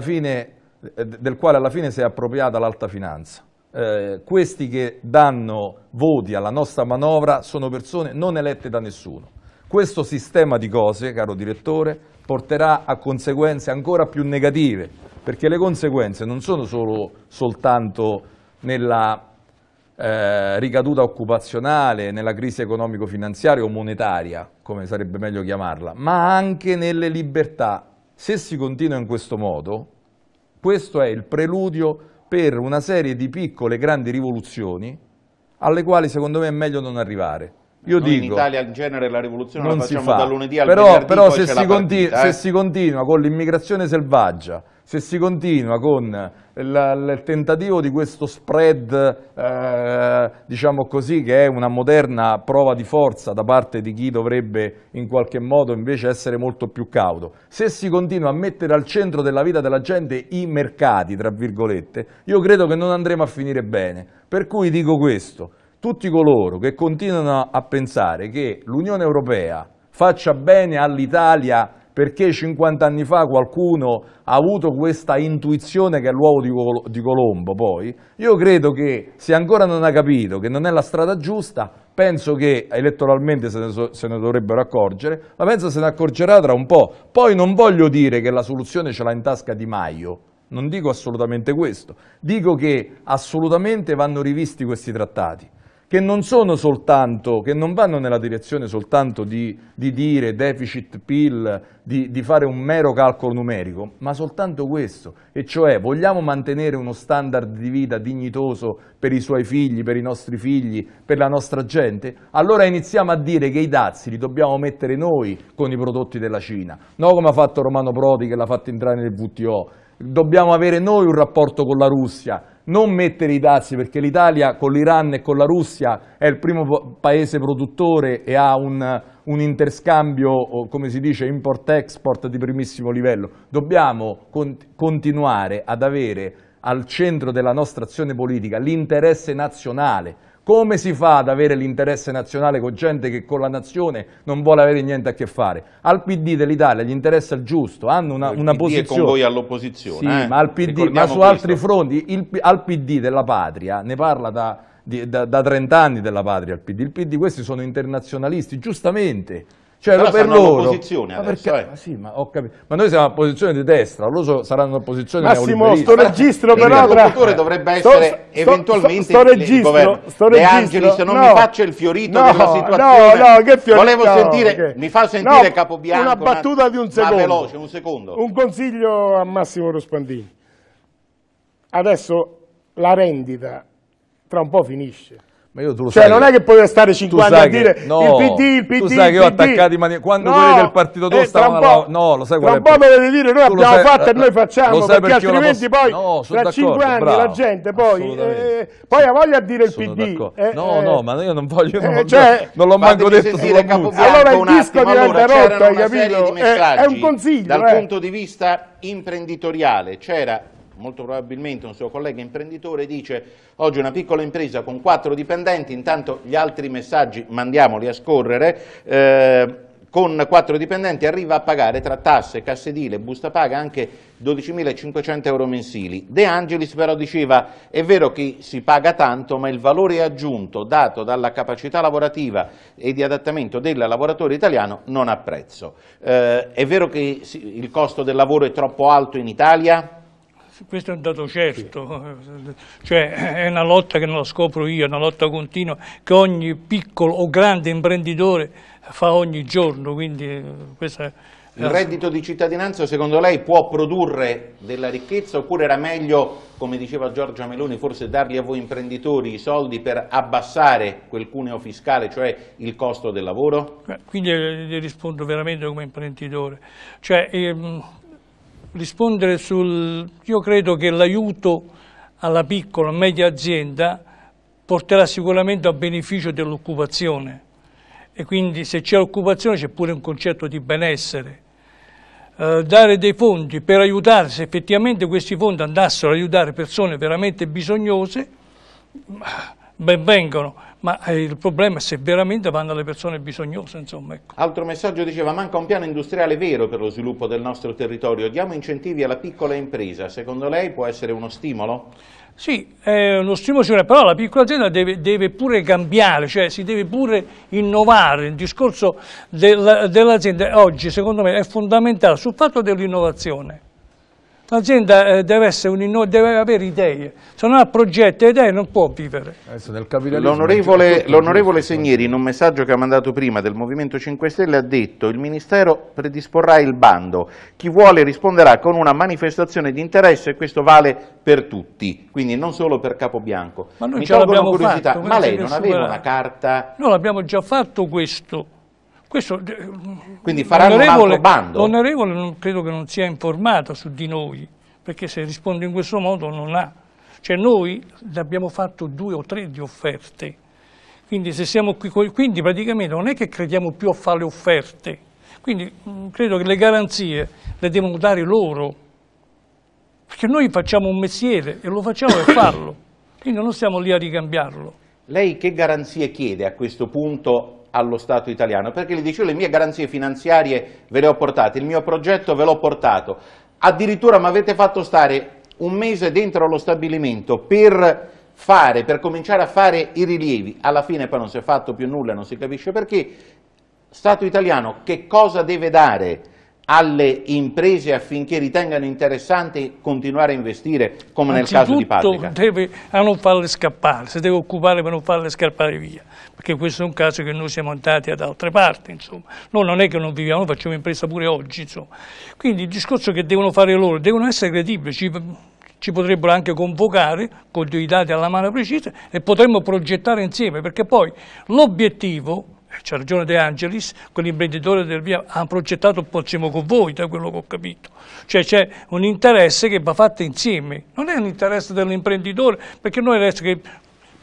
fine, eh, del quale alla fine si è appropriata l'alta finanza. Eh, questi che danno voti alla nostra manovra sono persone non elette da nessuno. Questo sistema di cose, caro direttore, porterà a conseguenze ancora più negative, perché le conseguenze non sono solo soltanto nella eh, ricaduta occupazionale, nella crisi economico-finanziaria o monetaria, come sarebbe meglio chiamarla, ma anche nelle libertà. Se si continua in questo modo, questo è il preludio per una serie di piccole grandi rivoluzioni alle quali secondo me è meglio non arrivare. Io dico, in Italia in genere la rivoluzione non la facciamo fa. da lunedì al però, venerdì, però se si, partita, eh? se si continua con l'immigrazione selvaggia, se si continua con il, tentativo di questo spread, eh, diciamo così, che è una moderna prova di forza da parte di chi dovrebbe in qualche modo invece essere molto più cauto, se si continua a mettere al centro della vita della gente i mercati, tra virgolette, io credo che non andremo a finire bene. Per cui dico questo, tutti coloro che continuano a pensare che l'Unione Europea faccia bene all'Italia perché 50 anni fa qualcuno ha avuto questa intuizione che è l'uovo di, Col di Colombo poi, io credo che se ancora non ha capito che non è la strada giusta, penso che elettoralmente se ne, so se ne dovrebbero accorgere, ma penso se ne accorgerà tra un po'. Poi non voglio dire che la soluzione ce l'ha in tasca Di Maio, non dico assolutamente questo, dico che assolutamente vanno rivisti questi trattati che non, soltanto, che non vanno nella direzione soltanto di, di dire deficit PIL, di, di, fare un mero calcolo numerico, ma soltanto questo, e cioè vogliamo mantenere uno standard di vita dignitoso per i suoi figli, per i nostri figli, per la nostra gente, allora iniziamo a dire che i dazi li dobbiamo mettere noi con i prodotti della Cina, non come ha fatto Romano Prodi che l'ha fatto entrare nel WTO, dobbiamo avere noi un rapporto con la Russia, non mettere i dazi perché l'Italia con l'Iran e con la Russia è il primo paese produttore e ha un, un interscambio, come si dice, import-export di primissimo livello. Dobbiamo con continuare ad avere al centro della nostra azione politica l'interesse nazionale, come si fa ad avere l'interesse nazionale con gente che con la nazione non vuole avere niente a che fare? Al PD dell'Italia gli interessa il giusto, hanno una, una posizione... con voi all'opposizione. Sì, eh? ma, al PD, ma, su questo. altri fronti, il, al PD della patria, ne parla da, di, da, da 30 anni della patria il PD, il PD questi sono internazionalisti, giustamente cioè, Però per loro. Adesso, perché, eh. ma, sì, ma, ma, noi siamo a posizione di destra, loro so, saranno a posizione Massimo, sto registro eh, però tra... il futuro dovrebbe essere sto, eventualmente sto, sto, sto registro, il governo. Sto De Angelis non no, mi faccio il fiorito no, della situazione. No, no, che fiorito. Volevo sentire, okay. mi fa sentire no, Capobianco. Una battuta una, di un secondo. veloce, un secondo. Un consiglio a Massimo Rospandini. Adesso la rendita tra un po' finisce. Ma io tu lo cioè, sai non è che puoi stare 50 a dire no, il PD, il PD. Tu sai che ho attaccato i mani... quando no, quelli del partito tuo eh, stavano. La... No, lo sai qual Tra un po' me devi dire noi tu abbiamo sai... fatto e eh, noi eh, facciamo, perché, perché altrimenti posso... poi no, tra 5 anni bravo, la gente poi, eh, eh, poi ha voglia a dire il PD. Eh, no, no, ma io non voglio. Non, cioè, non l'ho manco detto sulla musica. Allora il disco diventa rotto, hai capito? È un consiglio. Dal punto di vista imprenditoriale c'era molto probabilmente un suo collega imprenditore dice oggi una piccola impresa con quattro dipendenti, intanto gli altri messaggi mandiamoli a scorrere, eh, con quattro dipendenti arriva a pagare tra tasse, cassedile, edile, busta paga anche 12.500 euro mensili. De Angelis però diceva è vero che si paga tanto ma il valore aggiunto dato dalla capacità lavorativa e di adattamento del lavoratore italiano non ha prezzo. Eh, è vero che il costo del lavoro è troppo alto in Italia? questo è un dato certo, sì. cioè è una lotta che non la scopro io, è una lotta continua che ogni piccolo o grande imprenditore fa ogni giorno, quindi eh, questa il reddito di cittadinanza secondo lei può produrre della ricchezza oppure era meglio, come diceva Giorgia Meloni, forse dargli a voi imprenditori i soldi per abbassare quel cuneo fiscale, cioè il costo del lavoro? Quindi le eh, rispondo veramente come imprenditore. Cioè, ehm rispondere sul... Io credo che l'aiuto alla piccola e media azienda porterà sicuramente a beneficio dell'occupazione e quindi se c'è occupazione c'è pure un concetto di benessere. Eh, dare dei fondi per aiutare, se effettivamente questi fondi andassero ad aiutare persone veramente bisognose, ben vengano, ma eh, il problema è se veramente vanno alle persone bisognose. Insomma, ecco. Altro messaggio diceva manca un piano industriale vero per lo sviluppo del nostro territorio, diamo incentivi alla piccola impresa, secondo lei può essere uno stimolo? Sì, è uno stimolo però la piccola azienda deve, deve, pure cambiare, cioè si deve pure innovare. Il discorso del, dell'azienda oggi, secondo me, è fondamentale sul fatto dell'innovazione. L'azienda eh, deve, deve, avere idee, se non ha progetti e idee non può vivere. L'onorevole Segneri in un messaggio che ha mandato prima del Movimento 5 Stelle ha detto il Ministero predisporrà il bando, chi vuole risponderà con una manifestazione di interesse e questo vale per tutti, quindi non solo per Capobianco. Ma noi Mi già l'abbiamo fatto. Ma lei non aveva una carta? Noi l'abbiamo già fatto questo. Questo, eh, Quindi faranno l'onorevole, bando? L'onorevole non, credo che non sia informato su di noi, perché se risponde in questo modo non ha. Cioè noi abbiamo fatto due o tre di offerte, quindi, se siamo qui, quindi praticamente non è che crediamo più a fare le offerte, quindi mm, credo che le garanzie le devono dare loro, perché noi facciamo un mestiere e lo facciamo per farlo, quindi non stiamo lì a ricambiarlo. Lei che garanzie chiede a questo punto allo Stato italiano, perché gli dicevo le mie garanzie finanziarie ve le ho portate, il mio progetto ve l'ho portato, addirittura mi avete fatto stare un mese dentro lo stabilimento per fare, per cominciare a fare i rilievi, alla fine poi non si è fatto più nulla, non si capisce perché, Stato italiano che cosa deve dare? alle imprese affinché ritengano interessante continuare a investire come nel caso di Patrick? deve a non farle scappare, si deve occupare per non farle scappare via, perché questo è un caso che noi siamo andati ad altre parti, insomma. Noi non è che non viviamo, noi facciamo impresa pure oggi, insomma. Quindi il discorso che devono fare loro, devono essere credibili, ci, ci potrebbero anche convocare con dei dati alla mano precisa e potremmo progettare insieme, perché poi l'obiettivo c'ha ragione De Angelis, quell'imprenditore del via ha progettato un po' insieme con voi, da quello che ho capito. Cioè c'è un interesse che va fatto insieme, non è un interesse dell'imprenditore, perché noi adesso che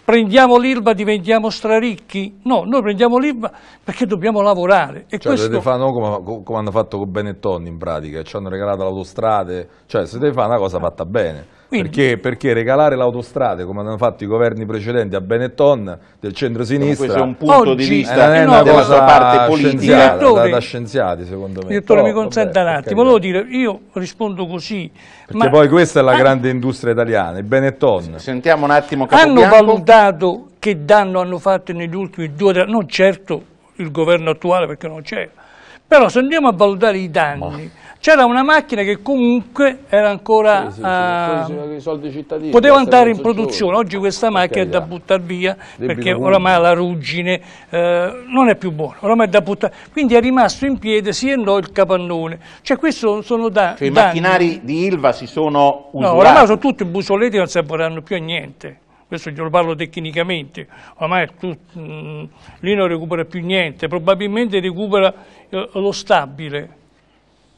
prendiamo l'ILVA diventiamo straricchi? No, noi prendiamo l'ILVA perché dobbiamo lavorare. E cioè, questo... deve fare no, come, come, hanno fatto con Benetton in pratica, ci hanno regalato le cioè si deve fare una cosa fatta bene. Quindi... Perché, perché, regalare l'autostrada, come hanno fatto i governi precedenti a Benetton del centro-sinistra, questo è un punto oggi, di vista eh, no, della cosa sua parte politica direttore, da, da, scienziati, secondo me. Direttore, Però, mi consenta un attimo, volevo dire, io rispondo così. Perché poi questa è la grande industria italiana, il Benetton. Sentiamo un attimo Capobianco. Hanno valutato che danno hanno fatto negli ultimi due, tre, non certo il governo attuale perché non c'è, però se andiamo a valutare i danni, c'era una macchina che comunque era ancora... Sì, sì, uh, poteva andare in produzione, oggi questa macchina okay, è da buttare via Debito perché oramai la ruggine uh, non è più buona, oramai è da buttare. Quindi è rimasto in piedi sì e no il capannone. Cioè questi sono da, cioè, danni. i macchinari di Ilva si sono usurati. No, oramai sono tutti busoletti non si serviranno più a niente questo glielo parlo tecnicamente, ormai tu, mh, mm, lì non recupera più niente, probabilmente recupera eh, lo stabile.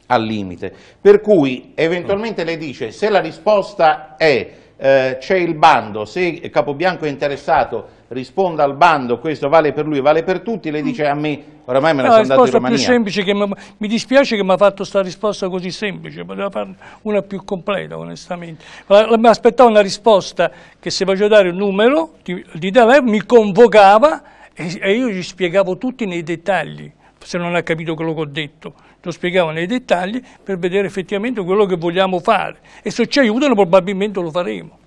Al limite. Per cui eventualmente lei dice se la risposta è eh, c'è il bando, se Capobianco è interessato risponda al bando, questo vale per lui, vale per tutti, lei dice a me, oramai me la no, sono andato in Romania. più semplice che mi, mi dispiace che mi ha fatto questa risposta così semplice, poteva fare una più completa onestamente. Mi aspettavo una risposta che se facevo dare un numero di, di Daler mi convocava e, e io gli spiegavo tutti nei dettagli, se non ha capito quello che ho detto lo spiegavo nei dettagli per vedere effettivamente quello che vogliamo fare e se ci aiutano probabilmente lo faremo.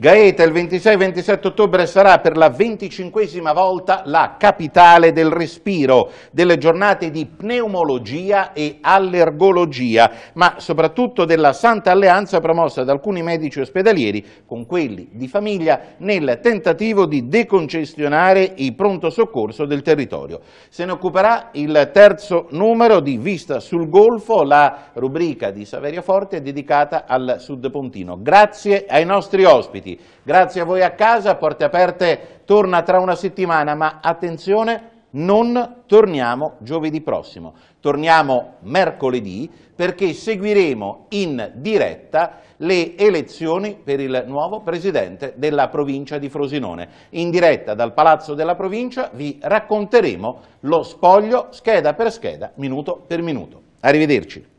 Gaeta il 26-27 ottobre sarà per la venticinquesima volta la capitale del respiro, delle giornate di pneumologia e allergologia, ma soprattutto della Santa Alleanza promossa da alcuni medici ospedalieri con quelli di famiglia nel tentativo di decongestionare il pronto soccorso del territorio. Se ne occuperà il terzo numero di Vista sul Golfo, la rubrica di Saverio Forte dedicata al Sud Pontino. Grazie ai nostri ospiti occhi. Grazie a voi a casa, porte aperte, torna tra una settimana, ma attenzione, non torniamo giovedì prossimo, torniamo mercoledì perché seguiremo in diretta le elezioni per il nuovo presidente della provincia di Frosinone. In diretta dal Palazzo della Provincia vi racconteremo lo spoglio scheda per scheda, minuto per minuto. Arrivederci.